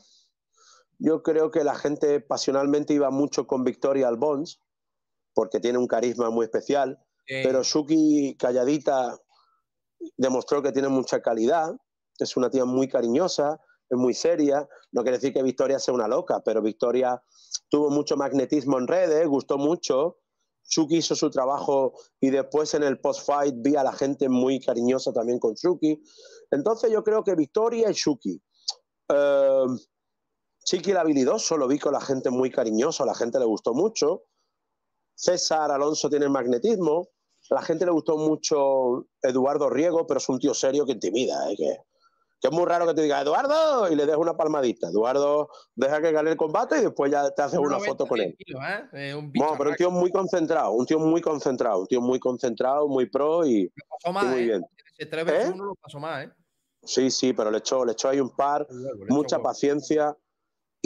Yo creo que la gente pasionalmente iba mucho con Victoria Albons, porque tiene un carisma muy especial, pero Suki calladita demostró que tiene mucha calidad, es una tía muy cariñosa, es muy seria, no quiere decir que Victoria sea una loca, pero Victoria tuvo mucho magnetismo en redes, gustó mucho, Shuki hizo su trabajo y después en el post-fight vi a la gente muy cariñosa también con Suki. Entonces yo creo que Victoria y Suki. Eh, Chiqui habilidoso lo vi con la gente muy cariñoso, la gente le gustó mucho. César Alonso tiene magnetismo. la gente le gustó mucho Eduardo Riego, pero es un tío serio que intimida, ¿eh? que, que, es muy raro que te diga, Eduardo, y le dejas una palmadita. Eduardo deja que gane el combate y después ya te haces una foto con él.
no, ¿eh?
pero un tío muy concentrado, un tío muy concentrado, un tío muy concentrado, muy pro y, muy bien.
3 1 lo pasó más,
¿eh? Sí, sí, pero le echó, le echó ahí un par, mucha paciencia.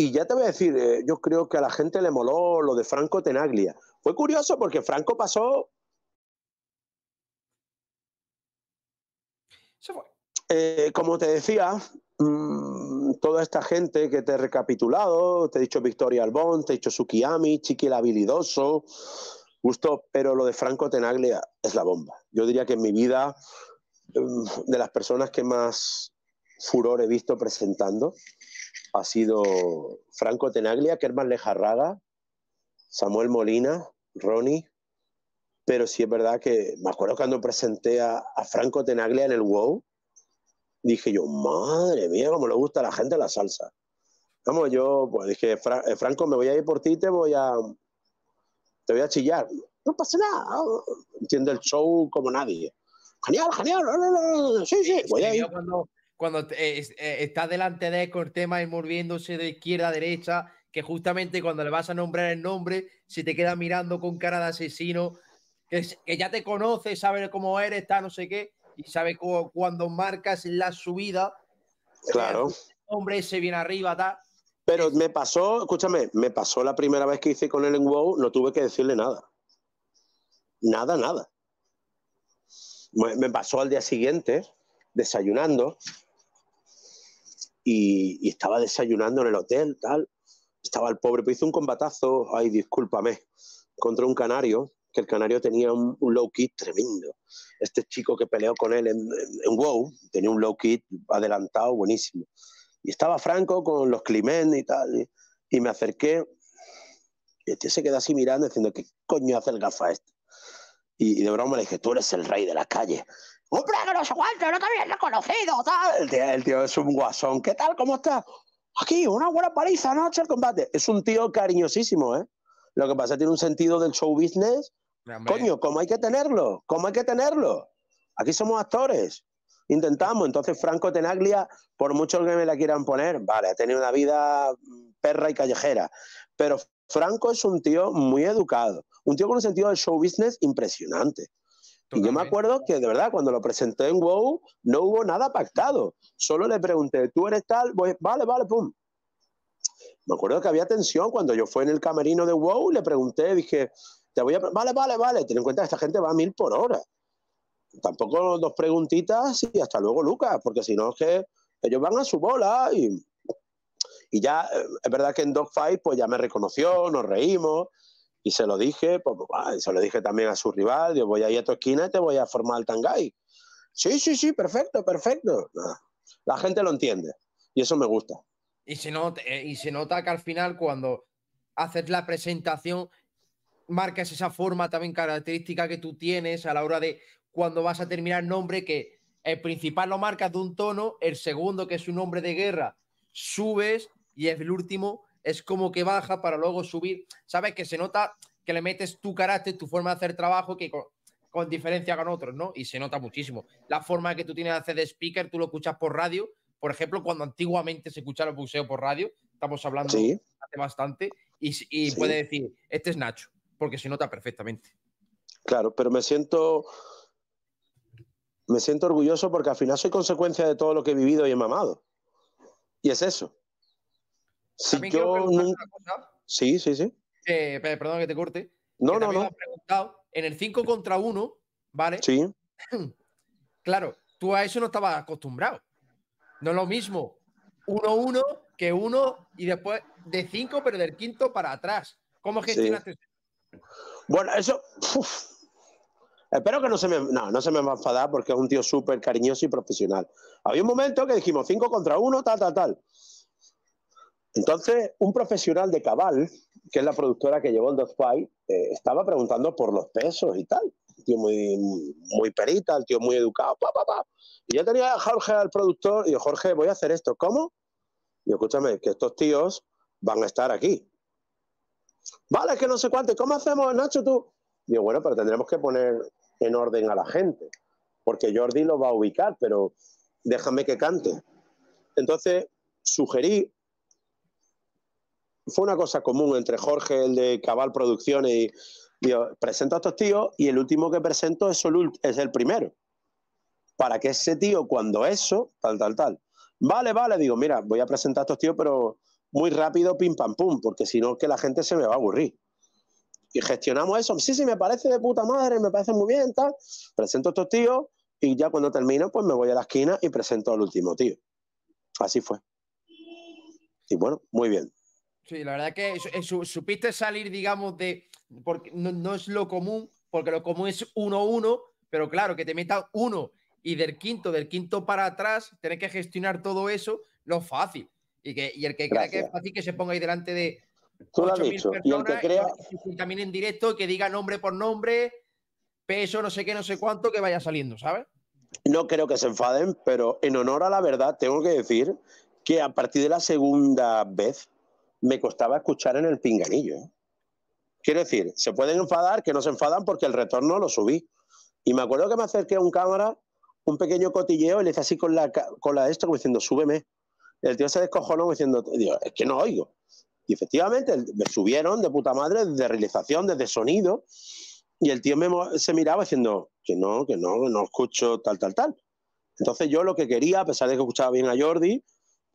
Y ya te voy a decir, eh, yo creo que a la gente le moló lo de Franco Tenaglia. Fue curioso porque Franco pasó. Se fue. Eh, como te decía, mm, toda esta gente que te he recapitulado, te he dicho Victoria Albón, te he dicho Sukiyami, Chiqui Habilidoso, pero lo de Franco Tenaglia es la bomba. Yo diría que en mi vida, mm, de las personas que más furor he visto presentando ha sido Franco Tenaglia, Kerman Lejarraga, Samuel Molina, Ronnie, pero sí es verdad que me acuerdo cuando presenté a, Franco Tenaglia en el WOW, dije yo, madre mía, cómo le gusta a la gente la salsa. Vamos, yo pues dije, Franco, me voy a ir por ti, te voy a, te voy a chillar. No pasa nada, entiendo el show como nadie. Genial, genial, sí, sí, voy a ir.
Cuando, cuando eh, eh, estás delante de él con el tema y moviéndose de izquierda a derecha, que justamente cuando le vas a nombrar el nombre, se te queda mirando con cara de asesino, que, ya te conoce, sabe cómo eres, está no sé qué, y sabe cómo, cuando marcas la subida, eh, claro. hombre se viene arriba, está
Pero me pasó, escúchame, me pasó la primera vez que hice con él en WoW, no tuve que decirle nada. Nada, nada. Me pasó al día siguiente, desayunando, y, estaba desayunando en el hotel, tal. Estaba el pobre, pues hizo un combatazo, ay, discúlpame, contra un canario, que el canario tenía un, low kick tremendo. Este chico que peleó con él en, WoW tenía un low kick adelantado buenísimo. Y estaba Franco con los Climent y tal, y, me acerqué. Y este se quedó así mirando, diciendo, ¿qué coño hace el gafa este? Y, y de broma le dije, tú eres el rey de la calle.
¡Hombre, que no se cuánto! ¡No te habías reconocido!
Tal. El tío, es un guasón. ¿Qué tal? ¿Cómo estás? Aquí, una buena paliza ¿no? el combate. Es un tío cariñosísimo, ¿eh? Lo que pasa es que tiene un sentido del show business. Coño, ¿cómo hay que tenerlo? ¿Cómo hay que tenerlo? Aquí somos actores. Intentamos. Entonces, Franco Tenaglia, por mucho que me la quieran poner, vale, ha tenido una vida perra y callejera. Pero Franco es un tío muy educado. Un tío con un sentido del show business impresionante. Y yo me acuerdo que de verdad cuando lo presenté en WoW no hubo nada pactado. Solo le pregunté, ¿tú eres tal? Pues, vale, vale, pum. Me acuerdo que había tensión cuando yo fui en el camerino de WoW, le pregunté, dije, te voy a... Vale, vale, vale, ten en cuenta que esta gente va a mil por hora. Tampoco dos preguntitas y hasta luego, Lucas, porque si no es que ellos van a su bola y, y ya, eh, es verdad que en Dogfight pues ya me reconoció, nos reímos, y se lo dije, pues, ah, se lo dije también a su rival, yo voy a ir a tu esquina y te voy a formar al Tangai. Sí, sí, sí, perfecto, perfecto. la gente lo entiende y eso me gusta.
Y se, nota, eh, y se nota que al final cuando haces la presentación marcas esa forma también característica que tú tienes a la hora de cuando vas a terminar el nombre, que el principal lo marcas de un tono, el segundo, que es un nombre de guerra, subes y es el último es como que baja para luego subir. Sabes que se nota que le metes tu carácter, tu forma de hacer trabajo, que con, diferencia con otros, ¿no? Y se nota muchísimo. La forma que tú tienes de hacer de speaker, tú lo escuchas por radio, por ejemplo, cuando antiguamente se escuchaba el boxeo por radio, estamos hablando hace bastante, y, y puede decir, este es Nacho, porque se nota perfectamente.
Claro, pero me siento, me siento orgulloso porque al final soy consecuencia de todo lo que he vivido y he mamado. Y es eso. Si no... cosa. Sí, sí, sí.
Eh, perdón que te corte. No, no, no. preguntado, en el 5 contra 1, ¿vale? Sí. claro, tú a eso no estabas acostumbrado. No es lo mismo 1-1 que 1 y después de 5, pero del quinto para atrás. ¿Cómo gestionaste
sí. eso? Bueno, eso. Espero que no se me, no, no se me va a enfadar porque es un tío súper cariñoso y profesional. Había un momento que dijimos 5 contra 1, tal, tal, tal. Entonces, un profesional de Cabal, que es la productora que llevó el dos Fight, eh, estaba preguntando por los pesos y tal. tío muy, muy perita, el tío muy educado, Y yo tenía a Jorge al productor y yo, Jorge, voy a hacer esto. ¿Cómo? Y yo, escúchame, que estos tíos van a estar aquí. Vale, es que no sé cuánto. ¿Cómo hacemos, Nacho, tú? Y yo, bueno, pero tendremos que poner en orden a la gente, porque Jordi lo va a ubicar, pero déjame que cante. Entonces, sugerí fue una cosa común entre Jorge, el de Cabal Producciones, y digo, presento a estos tíos y el último que presento es el, es el primero. Para que ese tío, cuando eso, tal, tal, tal. Vale, vale, digo, mira, voy a presentar a estos tíos, pero muy rápido, pim, pam, pum, porque si no, que la gente se me va a aburrir. Y gestionamos eso. Sí, sí, me parece de puta madre, me parece muy bien, tal. Presento a estos tíos y ya cuando termino, pues me voy a la esquina y presento al último tío. Así fue. Y bueno, muy bien.
Sí, la verdad que eh, supiste salir, digamos, de. Porque no, es lo común, porque lo común es 1 uno, pero claro, que te metan uno y del quinto, del quinto para atrás, tener que gestionar todo eso, lo fácil. Y, que, y el que crea que es fácil que se ponga ahí delante de.
Tú lo y el que crea.
Y también en directo, que diga nombre por nombre, peso, no sé qué, no sé cuánto, que vaya saliendo, ¿sabes?
No creo que se enfaden, pero en honor a la verdad, tengo que decir que a partir de la segunda vez me costaba escuchar en el pinganillo. ¿eh? Quiero decir, se pueden enfadar, que no se enfadan porque el retorno lo subí. Y me acuerdo que me acerqué a un cámara, un pequeño cotilleo, y le hice así con la, con la esto, como diciendo, súbeme. El tío se descojonó diciendo, es que no oigo. Y efectivamente, me subieron de puta madre, desde realización, desde sonido, y el tío se miraba diciendo, que no, que no, no escucho tal, tal, tal. Entonces yo lo que quería, a pesar de que escuchaba bien a Jordi,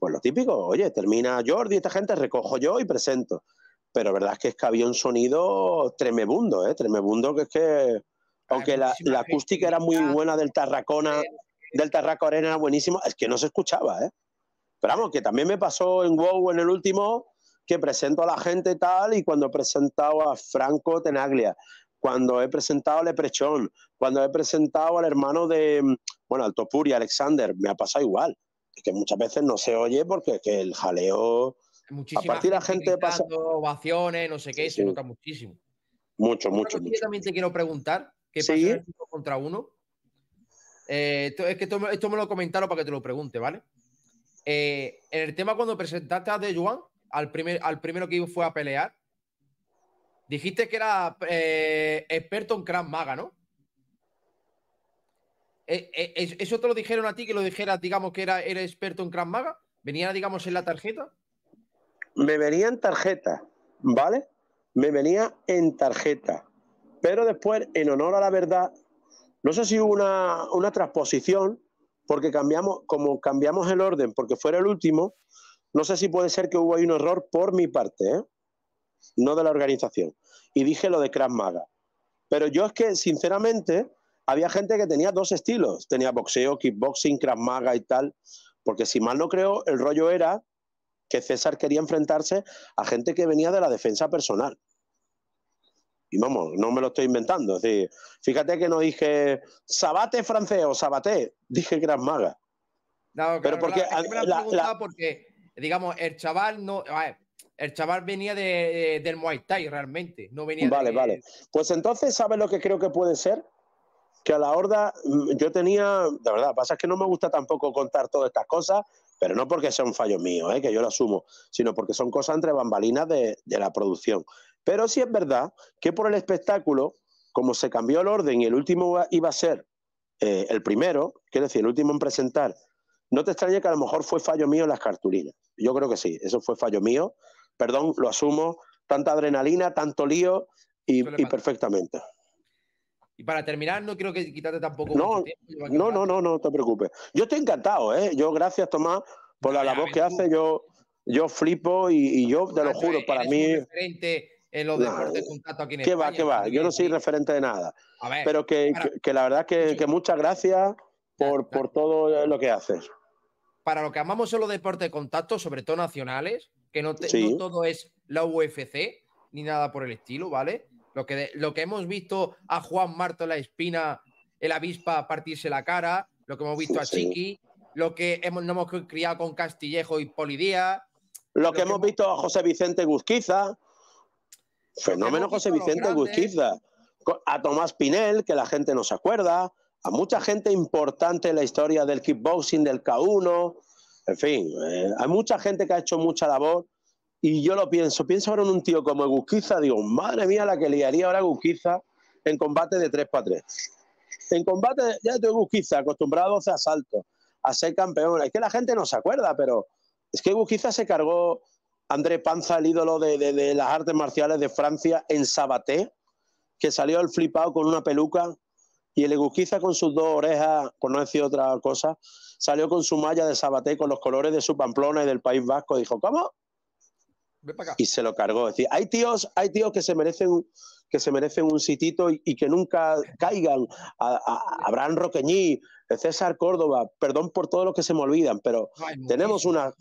pues lo típico, oye, termina Jordi, esta gente, recojo yo y presento. Pero la verdad es que es que había un sonido tremebundo, ¿eh? Tremebundo que es que, aunque la, acústica era muy buena del Tarracona, del Tarraco Arena era buenísimo, es que no se escuchaba, ¿eh? Pero vamos, que también me pasó en WoW en el último, que presento a la gente tal, y cuando he presentado a Franco Tenaglia, cuando he presentado a Leprechón, cuando he presentado al hermano de, mm, bueno, al Topuri, Alexander, me ha pasado igual que muchas veces no se oye porque el jaleo. Muchísima la gente, pasa.
ovaciones, no sé qué, se nota muchísimo.
Mucho, mucho, Yo
también te quiero preguntar, ¿qué pasa contra uno? Eh, es que esto, me lo comentaron para que te lo pregunte, ¿vale? Eh, en el tema cuando presentaste a De Juan, al, primer, al primero que fue a pelear, dijiste que era eh, experto en Krav Maga, ¿no? Eh, eh, ¿Eso te lo dijeron a ti, que lo dijeras, digamos, que era, experto en Krav Maga? ¿Venía, digamos, en la tarjeta?
Me venía en tarjeta, ¿vale? Me venía en tarjeta. Pero después, en honor a la verdad, no sé si hubo una, transposición, porque cambiamos, como cambiamos el orden, porque fuera el último, no sé si puede ser que hubo ahí un error por mi parte, ¿eh? no de la organización. Y dije lo de Krav Maga. Pero yo es que, sinceramente, había gente que tenía dos estilos. Tenía boxeo, kickboxing, Krav Maga y tal. Porque si mal no creo, el rollo era que César quería enfrentarse a gente que venía de la defensa personal. Y vamos, no me lo estoy inventando. Es fíjate que no dije sabate francés o sabate, dije Krav Maga.
No, Pero porque, porque, digamos, el chaval no. el chaval venía de, del Muay Thai realmente, no venía Vale, vale.
Pues entonces, ¿sabes lo que creo que puede ser? que a la horda mm, yo tenía, la verdad, pasa que no me gusta tampoco contar todas estas cosas, pero no porque sea un fallo mío, ¿eh? que yo lo asumo, sino porque son cosas entre bambalinas de, la producción. Pero sí es verdad que por el espectáculo, como se cambió el orden y el último iba a ser eh, el primero, quiero decir, el último en presentar, no te extrañe que a lo mejor fue fallo mío las cartulinas. Yo creo que sí, eso fue fallo mío. Perdón, lo asumo. Tanta adrenalina, tanto lío y perfectamente.
Y para terminar, no quiero que quitarte tampoco. No,
no, no, no, no te preocupes. Yo estoy encantado, ¿eh? Yo, gracias, Tomás, por la voz que hace. Yo, yo flipo y, yo te lo juro, para mí.
referente en los deportes de contacto aquí en ¿Qué va, qué va?
Yo no soy referente de nada. pero que, la verdad que, que muchas gracias por, por todo lo que haces.
Para lo que amamos son los deportes de contacto, sobre todo nacionales, que no, no todo es la UFC ni nada por el estilo, ¿vale? Lo que, lo que hemos visto a Juan Marto La Espina, el avispa partirse la cara, lo que hemos visto a Chiqui, lo que hemos, no hemos criado con Castillejo y Polidía.
Lo, que, hemos visto a José Vicente Guzquiza. Fenómeno José Vicente Guzquiza. A Tomás Pinel, que la gente no se acuerda. A mucha gente importante en la historia del kickboxing, del K1. En fin, eh, hay mucha gente que ha hecho mucha labor y yo lo pienso, pienso ahora en un tío como Gusquiza, digo, madre mía la que haría ahora Gusquiza en combate de 3 para 3. En combate, ya estoy Gusquiza, acostumbrado a 12 asaltos, a ser campeón. Es que la gente no se acuerda, pero es que Gusquiza se cargó André Panza, el ídolo de, las artes marciales de Francia, en Sabaté, que salió al flipado con una peluca y el Egusquiza con sus dos orejas, por no decir otra cosa, salió con su malla de Sabaté con los colores de su Pamplona y del País Vasco. Dijo, ¿cómo? Y se lo cargó. hay tíos, hay tíos que se merecen que se merecen un sitito y, que nunca caigan. Abraham Roqueñí, César Córdoba, perdón por todos los que se me olvidan, pero tenemos una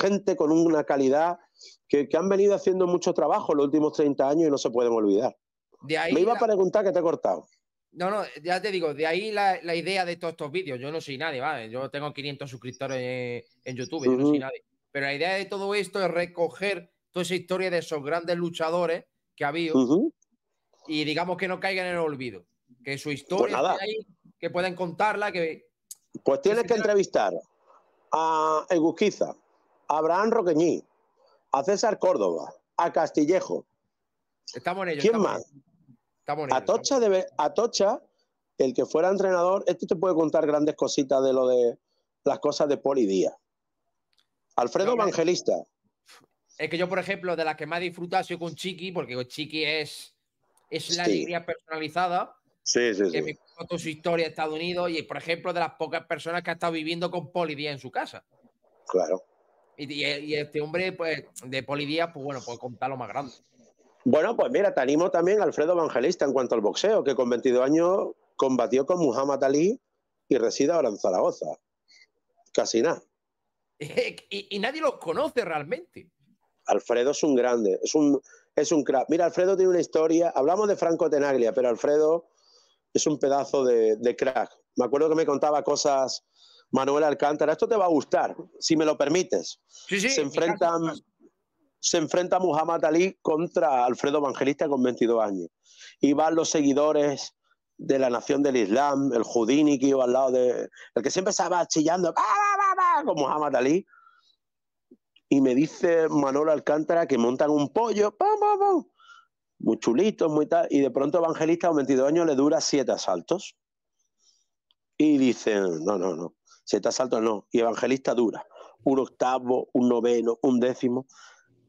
gente con una calidad que, han venido haciendo mucho trabajo los últimos 30 años y no se pueden olvidar. me iba a preguntar que te he cortado.
No, no, ya te digo, de ahí la, idea de todos estos vídeos. Yo no soy nadie, ¿vale? Yo tengo 500 suscriptores en, YouTube, yo no soy nadie. Pero la idea de todo esto es recoger esa historia de esos grandes luchadores que ha habido y digamos que no caigan en el olvido.
Que su pues historia
ahí, que pueden contarla, que...
Pues tienes que, entrevistar a Egusquiza, a Abraham Roqueñí, a César Córdoba, a Castillejo. Estamos en ello. ¿Quién más? Estamos Atocha, el que fuera entrenador, este te puede contar grandes cositas de lo de las cosas de Poli Díaz. Alfredo Evangelista,
es que yo, por ejemplo, de las que más he disfrutado soy con Chiqui, porque Chiqui es, es la alegría personalizada.
que me
contó su historia en Estados Unidos y, por ejemplo, de las pocas personas que ha estado viviendo con Polidía en su casa. Claro. Y, este hombre, pues, de Polidía, pues bueno, ...pues contar lo más grande.
Bueno, pues mira, te animo también a Alfredo Evangelista en cuanto al boxeo, que con 22 años combatió con Muhammad Ali y reside ahora en Zaragoza. Casi nada.
y, y nadie los conoce realmente.
Alfredo es un grande, es un, es un crack. Mira, Alfredo tiene una historia. Hablamos de Franco Tenaglia, pero Alfredo es un pedazo de, de crack. Me acuerdo que me contaba cosas Manuel Alcántara. Esto te va a gustar, si me lo permites. se enfrentan. se enfrenta Muhammad Ali contra Alfredo Evangelista con 22 años. Y van los seguidores de la nación del Islam, el Houdini que iba al lado de. El que siempre estaba chillando, con Muhammad Ali y me dice Manolo Alcántara que montan un pollo, ¡pam, pam, pam! Muy chulitos, muy tal. Y de pronto Evangelista, a 22 años, le dura siete asaltos. Y dice, no, no, no, siete asaltos no. Y Evangelista dura un octavo, un noveno, un décimo.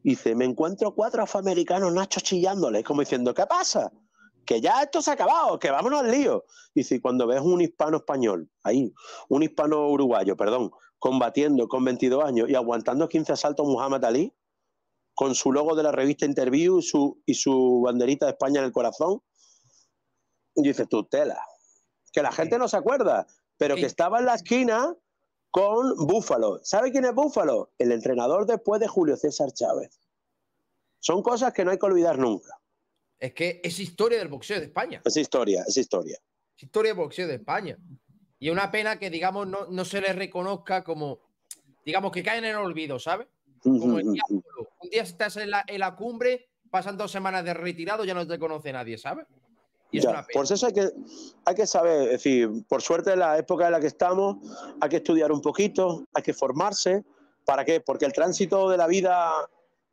Y dice, me encuentro cuatro afroamericanos, Nacho, chillándoles, como diciendo, ¿qué pasa? que ya esto se ha acabado, que vámonos al lío. Y si cuando ves un hispano español, ahí, un hispano uruguayo, perdón, combatiendo con 22 años y aguantando 15 asaltos Muhammad Ali, con su logo de la revista Interview y su, banderita de España en el corazón, y tutela que la gente no se acuerda, pero que estaba en la esquina con Búfalo. ¿Sabe quién es Búfalo? El entrenador después de Julio César Chávez. Son cosas que no hay que olvidar nunca.
Es que es historia del boxeo de España. Es
historia, es historia.
Es historia del boxeo de España. Y una pena que, digamos, no, se les reconozca como, digamos, que caen en el olvido, ¿sabes?
Como el diablo.
Un día estás en la, cumbre, pasan dos semanas de retirado, ya no te conoce nadie, ¿sabes?
Y una Por eso hay que, hay que saber, es decir, por suerte en la época en la que estamos, hay que estudiar un poquito, hay que formarse. ¿Para qué? Porque el tránsito de la vida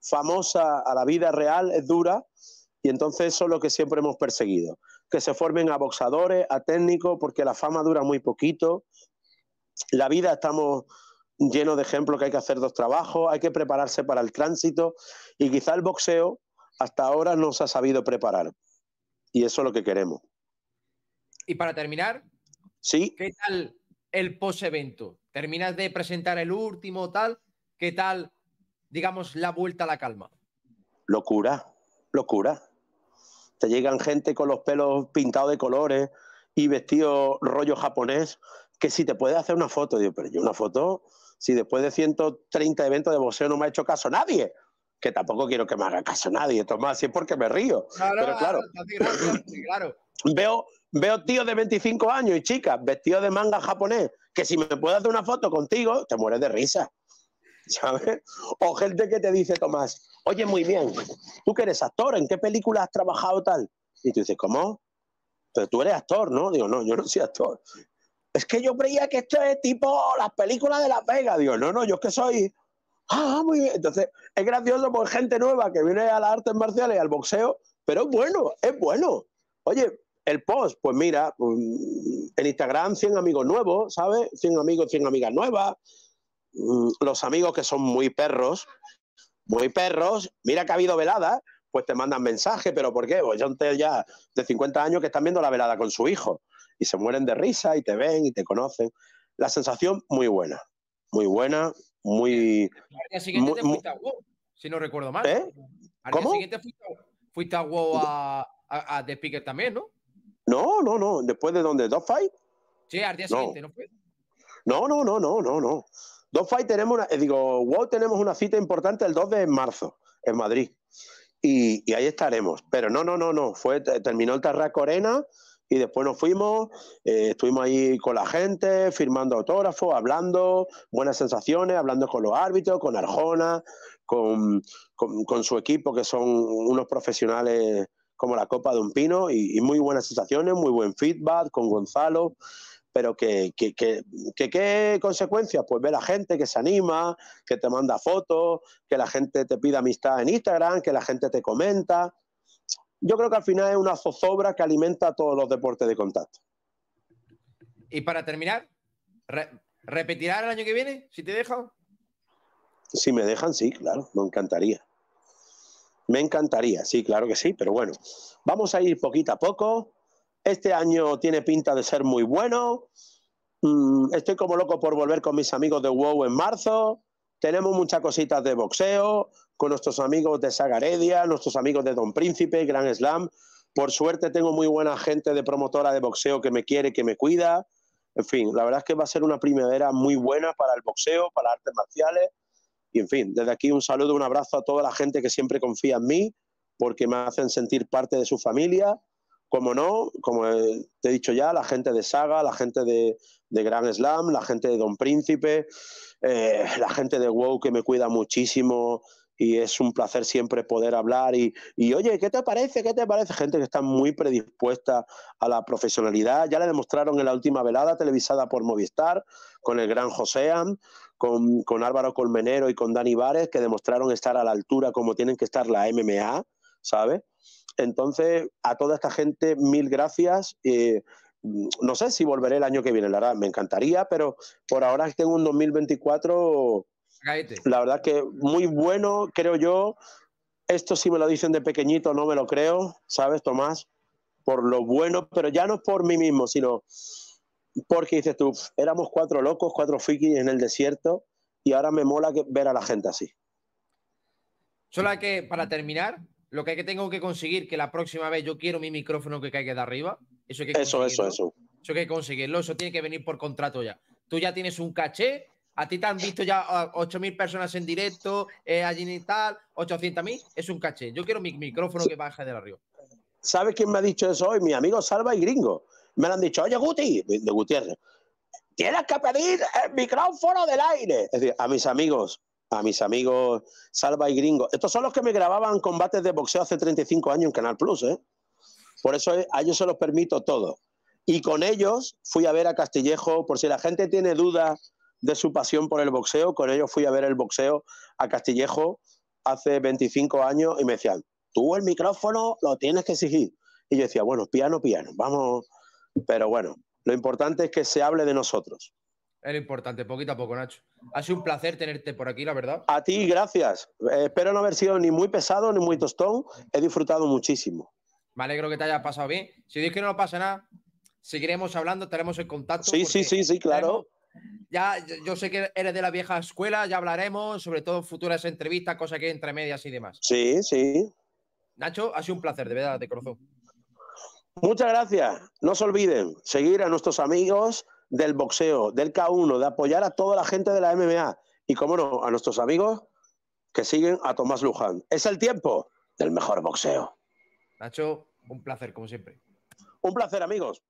famosa a la vida real es dura y entonces eso es lo que siempre hemos perseguido que se formen a boxadores, a técnicos, porque la fama dura muy poquito. La vida estamos llenos de ejemplos que hay que hacer dos trabajos, hay que prepararse para el tránsito y quizá el boxeo hasta ahora no se ha sabido preparar. Y eso es lo que queremos.
Y para terminar, ¿Sí? ¿qué tal el post-evento? Terminas de presentar el último, tal. ¿Qué tal, digamos, la vuelta a la calma?
Locura, locura te llegan gente con los pelos pintados de colores y vestido rollo japonés, que si te puede hacer una foto, digo, pero yo una foto, si después de 130 eventos de boxeo no me ha hecho caso nadie, que tampoco quiero que me haga caso nadie, Tomás, si es porque me río. pero claro, veo, veo tíos de 25 años y chicas vestidos de manga japonés, que si me puedo hacer una foto contigo, te mueres de risa. ¿sabes? O gente que te dice, Tomás, oye, muy bien, tú que eres actor, ¿en qué película has trabajado tal? Y tú dices, ¿cómo? Pero tú eres actor, ¿no? Digo, no, yo no soy actor. Es que yo creía que esto es tipo las películas de la Vegas. Digo, no, no, yo es que soy. Ah, muy bien. Entonces, es gracioso por gente nueva que viene a las artes marciales y al boxeo, pero es bueno, es bueno. Oye, el post, pues mira, mm, en Instagram 100 amigos nuevos, ¿sabes? 100 amigos, 100 amigas nuevas Mm, los amigos que son muy perros, muy perros, mira que ha habido veladas, pues te mandan mensaje, pero ¿por qué? Pues yo ya de 50 años que están viendo la velada con su hijo y se mueren de risa y te ven y te conocen. La sensación muy buena, muy buena, muy... Al siguiente te fuiste
a si no recuerdo mal. ¿Eh? Al ¿Cómo? siguiente fuiste, a WoW a, The también, ¿no?
No, no, no. ¿Después de donde ¿Dogfight?
Sí, al día siguiente, ¿no fue?
No, no, no, no, no, no fight tenemos eh, digo, wow, tenemos una cita importante el 2 de marzo en Madrid. Y, ahí estaremos. Pero no, no, no, no. Fue, terminó el Tarraco Arena y después nos fuimos, eh, estuvimos ahí con la gente, firmando autógrafos, hablando, buenas sensaciones, hablando con los árbitros, con Arjona, con, su equipo, que son unos profesionales como la copa de un pino, y muy buenas sensaciones, muy buen feedback con Gonzalo pero que, qué consecuencias, pues ver a gente que se anima, que te manda fotos, que la gente te pide amistad en Instagram, que la gente te comenta. Yo creo que al final es una zozobra que alimenta todos los deportes de contacto.
Y para terminar, ¿repetirá el año que viene, si te dejan?
Si me dejan, sí, claro, me encantaría. Me encantaría, sí, claro que sí, pero bueno, vamos a ir poquito a poco, este año tiene pinta de ser muy bueno. Mm, estoy como loco por volver con mis amigos de WoW en marzo. Tenemos muchas cositas de boxeo con nuestros amigos de Sagaredia, nuestros amigos de Don Príncipe, Gran Slam. Por suerte tengo muy buena gente de promotora de boxeo que me quiere, que me cuida. En fin, la verdad es que va a ser una primavera muy buena para el boxeo, para las artes marciales. Y en fin, desde aquí un saludo, un abrazo a toda la gente que siempre confía en mí, porque me hacen sentir parte de su familia como no, como eh, te he dicho ya, la gente de Saga, la gente de, Gran Grand Slam, la gente de Don Príncipe, eh, la gente de WoW que me cuida muchísimo y es un placer siempre poder hablar y, y, oye, ¿qué te parece? ¿Qué te parece? Gente que está muy predispuesta a la profesionalidad. Ya le demostraron en la última velada televisada por Movistar con el gran Josean, con, con Álvaro Colmenero y con Dani Vares, que demostraron estar a la altura como tienen que estar la MMA, ¿sabes? Entonces, a toda esta gente, mil gracias. Mm, no sé si volveré el año que viene, la verdad, me encantaría, pero por ahora tengo un 2024, la verdad que muy bueno, creo yo. Esto sí me lo dicen de pequeñito, no me lo creo, ¿sabes, Tomás? Por lo bueno, pero ya no por mí mismo, sino porque dices tú, éramos cuatro locos, cuatro fiki en el desierto, y ahora me mola ver a la gente así.
Solo que, para terminar, lo que tengo que conseguir que la próxima vez yo quiero mi micrófono que caiga de arriba. Eso, que eso, eso, eso. hay que conseguirlo, eso tiene que venir por contrato ya. Tú ya tienes un caché, a ti te han visto ya 8.000 ah, personas en directo, eh, allí y tal, 800.000, es un caché. Yo quiero mi micrófono que baje de arriba.
¿Sabes quién me ha dicho eso hoy? Mi amigo Salva y Gringo. Me lo han dicho, oye Guti, de Gutiérrez, tienes que pedir el micrófono del aire. Es decir, a mis amigos, a mis amigos Salva y Gringo. Estos son los que me grababan combates de boxeo hace 35 años en Canal Plus, ¿eh? Por eso eh, a ellos se los permito todo. Y con ellos fui a ver a Castillejo, por si la gente tiene dudas de su pasión por el boxeo, con ellos fui a ver el boxeo a Castillejo hace 25 años y me decían, tú el micrófono lo tienes que exigir. Y yo decía, bueno, piano, piano, vamos. Pero bueno, lo importante es que se hable de nosotros.
Es importante, poquito a poco, Nacho. Ha sido un placer tenerte por aquí, la verdad.
A ti, gracias. espero no haber sido ni muy pesado ni muy tostón. He disfrutado muchísimo.
Vale, creo que te haya pasado bien. Si dices que no pasa nada, seguiremos hablando, estaremos en contacto. Sí, sí, sí, sí, claro. Ya, yo sé que eres de la vieja escuela, ya hablaremos, sobre todo en futuras entrevistas, cosas que hay entre medias y demás.
Sí, sí.
Nacho, ha sido un placer, de verdad, te corazón.
Muchas gracias. No se olviden seguir a nuestros amigos del boxeo, del K1, de apoyar a toda la gente de la MMA y, como no, a nuestros amigos que siguen a Tomás Luján. Es el tiempo del mejor boxeo.
Nacho, un placer, como siempre.
Un placer, amigos.